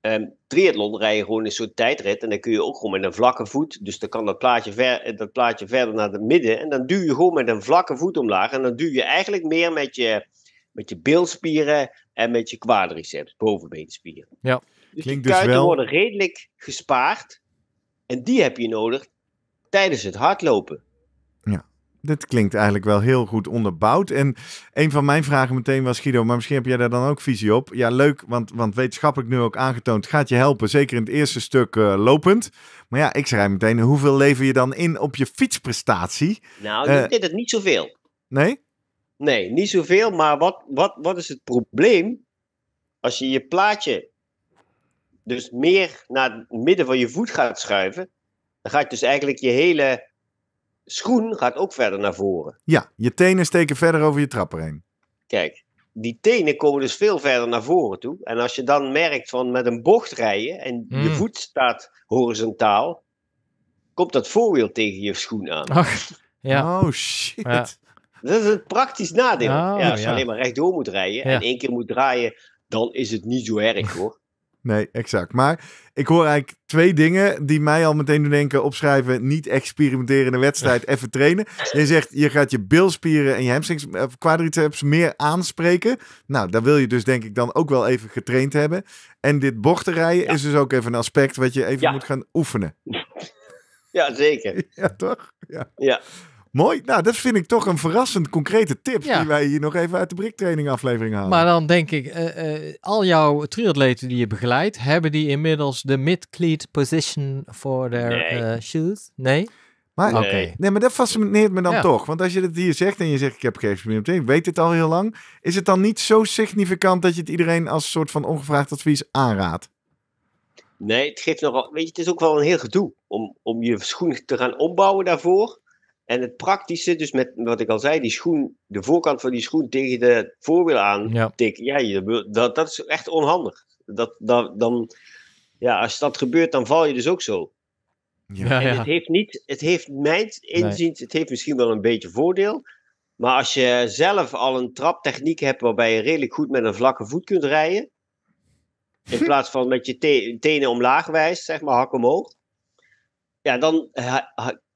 um, triathlon rij je gewoon een soort tijdrit. En dan kun je ook gewoon met een vlakke voet. Dus dan kan dat plaatje, ver, eh, dat plaatje verder naar het midden. En dan duw je gewoon met een vlakke voet omlaag. En dan duw je eigenlijk meer met je, met je bilspieren en met je quadriceps, bovenbeenspieren. Ja. Dus Klinkt die kuiten dus wel... worden redelijk gespaard. En die heb je nodig tijdens het hardlopen. Ja, dit klinkt eigenlijk wel heel goed onderbouwd. En een van mijn vragen meteen was, Guido, maar misschien heb jij daar dan ook visie op. Ja, leuk, want, want wetenschappelijk nu ook aangetoond, gaat je helpen. Zeker in het eerste stuk eh, lopend. Maar ja, ik schrijf meteen, hoeveel lever je dan in op je fietsprestatie? Nou, ik eh, het denk niet zoveel. Nee? Nee, niet zoveel. Maar wat, wat, wat is het probleem? Als je je plaatje dus meer naar het midden van je voet gaat schuiven, dan gaat dus eigenlijk je hele schoen gaat ook verder naar voren. Ja, je tenen steken verder over je trapper heen. Kijk, die tenen komen dus veel verder naar voren toe. En als je dan merkt van met een bocht rijden en je hmm. voet staat horizontaal, komt dat voorwiel tegen je schoen aan. Ach, oh, ja. Oh shit. Dat is een praktisch nadeel. Oh, ja, als je alleen maar rechtdoor moet rijden en één keer moet draaien, dan is het niet zo erg hoor nee, exact. Maar ik hoor eigenlijk twee dingen die mij al meteen doen denken: opschrijven, niet experimenteren in de wedstrijd, even trainen. Je zegt je gaat je bilspieren en je hamstrings, eh, quadriceps meer aanspreken. Nou, daar wil je dus denk ik dan ook wel even getraind hebben. En dit bochtenrijden is dus ook even een aspect wat je even moet gaan oefenen. Ja, zeker. Ja, toch? Ja. ja. Mooi. Nou, dat vind ik toch een verrassend concrete tip die wij hier nog even uit de Briktraining aflevering halen. Maar dan denk ik, eh, eh, al jouw triatleten die je begeleidt, hebben die inmiddels de mid-cleat position for their eh, shoes? Nee? Maar, nee. nee, maar dat fascineert me dan toch. Want als je dat hier zegt en je zegt ik heb geen meer meteen, weet het al heel lang. Is het dan niet zo significant dat je het iedereen als soort van ongevraagd advies aanraadt? Nee, het geeft nogal. Weet je, het is ook wel een heel gedoe om, om je schoen te gaan ombouwen daarvoor. En het praktische, dus met wat ik al zei, die schoen, de voorkant van die schoen tegen de voorwiel aan ja. tikken. Ja, dat, dat is echt onhandig. Dat, dan, ja, als dat gebeurt, dan val je dus ook zo. Ja, en Het heeft niet, het heeft mijn inziens, het heeft misschien wel een beetje voordeel. Maar als je zelf al een traptechniek hebt waarbij je redelijk goed met een vlakke voet kunt rijden. In hm. plaats van met je tenen omlaag wijst, zeg maar hak omhoog. Ja, dan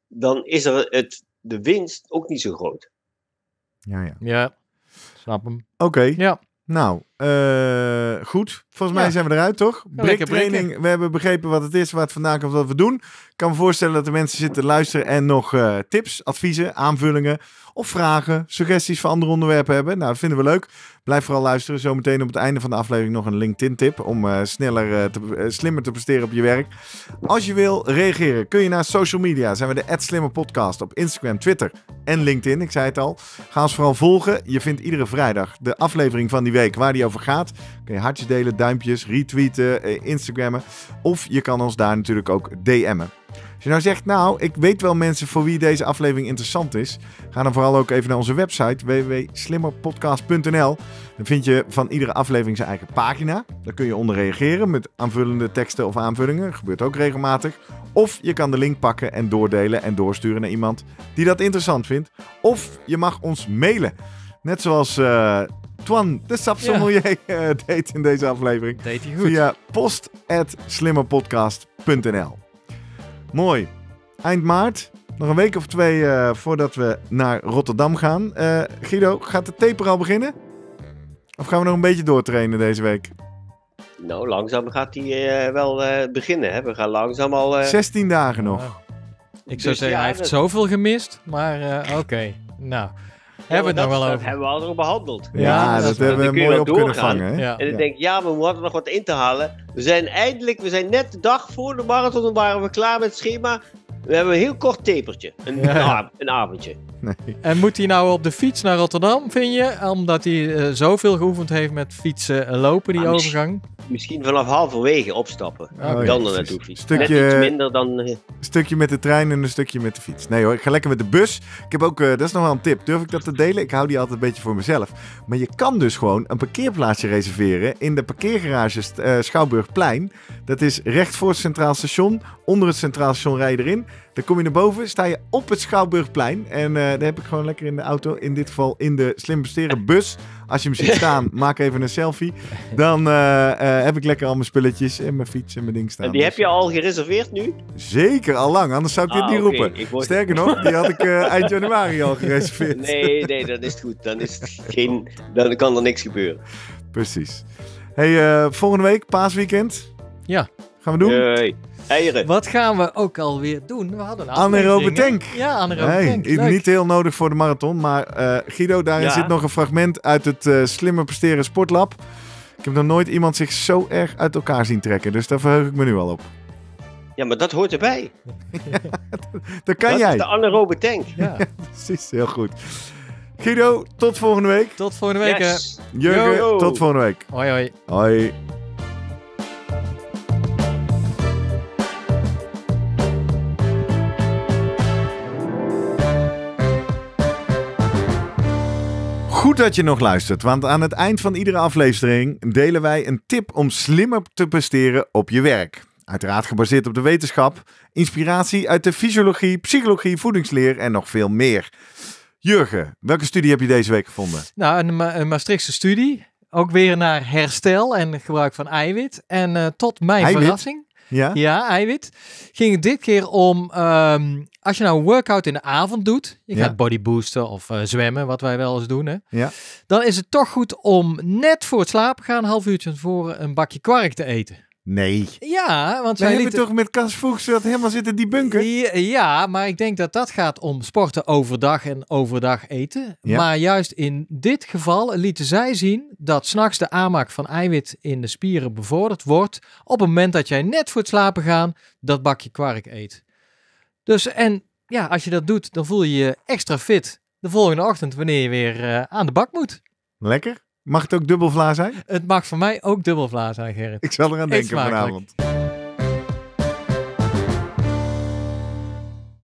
dan is er het, de winst ook niet zo groot. Ja, ja. Ja, snap hem. Oké. Ja. Nou, eh, goed, volgens mij zijn we eruit, toch? we hebben begrepen wat het is, waar het vandaan komt, wat we doen. Ik kan me voorstellen dat er mensen zitten luisteren en nog eh, tips, adviezen, aanvullingen of vragen, suggesties voor andere onderwerpen hebben. Nou, dat vinden we leuk. Blijf vooral luisteren. Zometeen op het einde van de aflevering nog een LinkedIn-tip om eh, sneller, slimmer te presteren op je werk. Als je wil reageren, kun je naar social media. Zijn we de Slimmer Podcast op Instagram, Twitter en LinkedIn. Ik zei het al. Ga ons vooral volgen. Je vindt iedere vrijdag de aflevering van die week waar die over gaat. Kun je hartjes delen, duimpjes, retweeten, eh, Instagrammen. Of je kan ons daar natuurlijk ook DM'en. Als je nou zegt, nou, ik weet wel mensen voor wie deze aflevering interessant is, ga dan vooral ook even naar onze website www.slimmerpodcast.nl. Dan vind je van iedere aflevering zijn eigen pagina. Daar kun je onder reageren met aanvullende teksten of aanvullingen. Dat gebeurt ook regelmatig. Of je kan de link pakken en doordelen en doorsturen naar iemand die dat interessant vindt. Of je mag ons mailen. Net zoals eh, de Sapsomelier ja. Eh, deed in deze aflevering. Deed hij goed. Via post.slimmerpodcast.nl Mooi. Eind maart. Nog een week of twee eh, voordat we naar Rotterdam gaan. Eh, Guido, gaat de taper al beginnen? Of gaan we nog een beetje doortrainen deze week? Nou, langzaam gaat hij wel beginnen. Hè? We gaan langzaam al... 16 dagen nog. Oh. Ik zou dus zeggen, hij heeft zoveel gemist, maar oké. nou hebben we het wel over. hebben we al behandeld. Ja, dat, hebben we mooi op kunnen vangen. Ja. En ik denk, ja, we hadden nog wat in te halen. We zijn eindelijk, we zijn net de dag voor de marathon, waren we klaar met het schema. We hebben een heel kort tepertje. Een, ja. een avondje. Nee. En moet hij nou op de fiets naar Rotterdam, vind je? Omdat hij eh, zoveel geoefend heeft met fietsen en lopen, die ah, overgang? Misschien, vanaf halverwege opstappen. Oh, dan ja. er naartoe fietsen. Stukje, minder dan... Eh, een stukje met de trein en een stukje met de fiets. Nee hoor, ik ga lekker met de bus. Ik heb ook, eh, dat is nog wel een tip. Durf ik dat te delen? Ik hou die altijd een beetje voor mezelf. Maar je kan dus gewoon een parkeerplaatsje reserveren in de parkeergarage Schouwburgplein. Dat is recht voor het Centraal Station onder het Centraal Station rij erin. Dan kom je naar boven, sta je op het Schouwburgplein. En eh, daar heb ik gewoon lekker in de auto, in dit geval in de Slim Besteren bus. Als je hem ziet staan, maak even een selfie. Dan eh, eh, heb ik lekker al mijn spulletjes en mijn fiets en mijn ding staan. En die dus- heb je al gereserveerd nu? Zeker, al lang. Anders zou ik ah, niet roepen. Sterker nog, die had ik eind januari al gereserveerd. Nee, nee, dan is het goed. Dan, is het geen, dan kan er niks gebeuren. Precies. Hey, volgende week, paasweekend. Ja. Gaan we doen? Wat gaan we ook alweer doen? We hadden anaerobe tank. Ja, anaerobe tank. Nee, Niet heel nodig voor de marathon, maar eh, Guido, daarin zit nog een fragment uit het uh, Slimmer Presteren Sportlab. Ik heb nog nooit iemand zich zo erg uit elkaar zien trekken, dus daar verheug ik me nu al op. Ja, maar dat hoort erbij. dat kan jij. Dat is de anaerobe tank. Ja. precies. Heel goed. Guido, tot volgende week. Tot volgende week. Yes. Jurgen, tot volgende week. Hoi, hoi. Hoi. Goed dat je nog luistert, want aan het eind van iedere aflevering delen wij een tip om slimmer te presteren op je werk. Uiteraard gebaseerd op de wetenschap, inspiratie uit de fysiologie, psychologie, voedingsleer en nog veel meer. Jurgen, welke studie heb je deze week gevonden? Nou, een, Ma Maastrichtse studie. Ook weer naar herstel en gebruik van eiwit. En eh, tot mijn verrassing. Ja? Ja, eiwit. Ging het dit keer om, ehm, als je nou een workout in de avond doet, je gaat bodyboosten of eh, zwemmen, wat wij wel eens doen, hè, ja. dan is het toch goed om net voor het slapen gaan, een half uurtje voor een bakje kwark te eten. Nee. Ja, want wij hebben lieten... toch met Kas Fuchs dat helemaal zitten die bunker? Ja, maar ik denk dat dat gaat om sporten overdag en overdag eten. Maar juist in dit geval lieten zij zien dat s'nachts de aanmaak van eiwit in de spieren bevorderd wordt op het moment dat jij net voor het slapen gaan dat bakje kwark eet. Dus en ja, als je dat doet, dan voel je je extra fit de volgende ochtend wanneer je weer eh, aan de bak moet. Lekker. Mag het ook dubbelvla zijn? Het mag voor mij ook dubbelvla zijn, Gerrit. Ik zal eraan denken vanavond.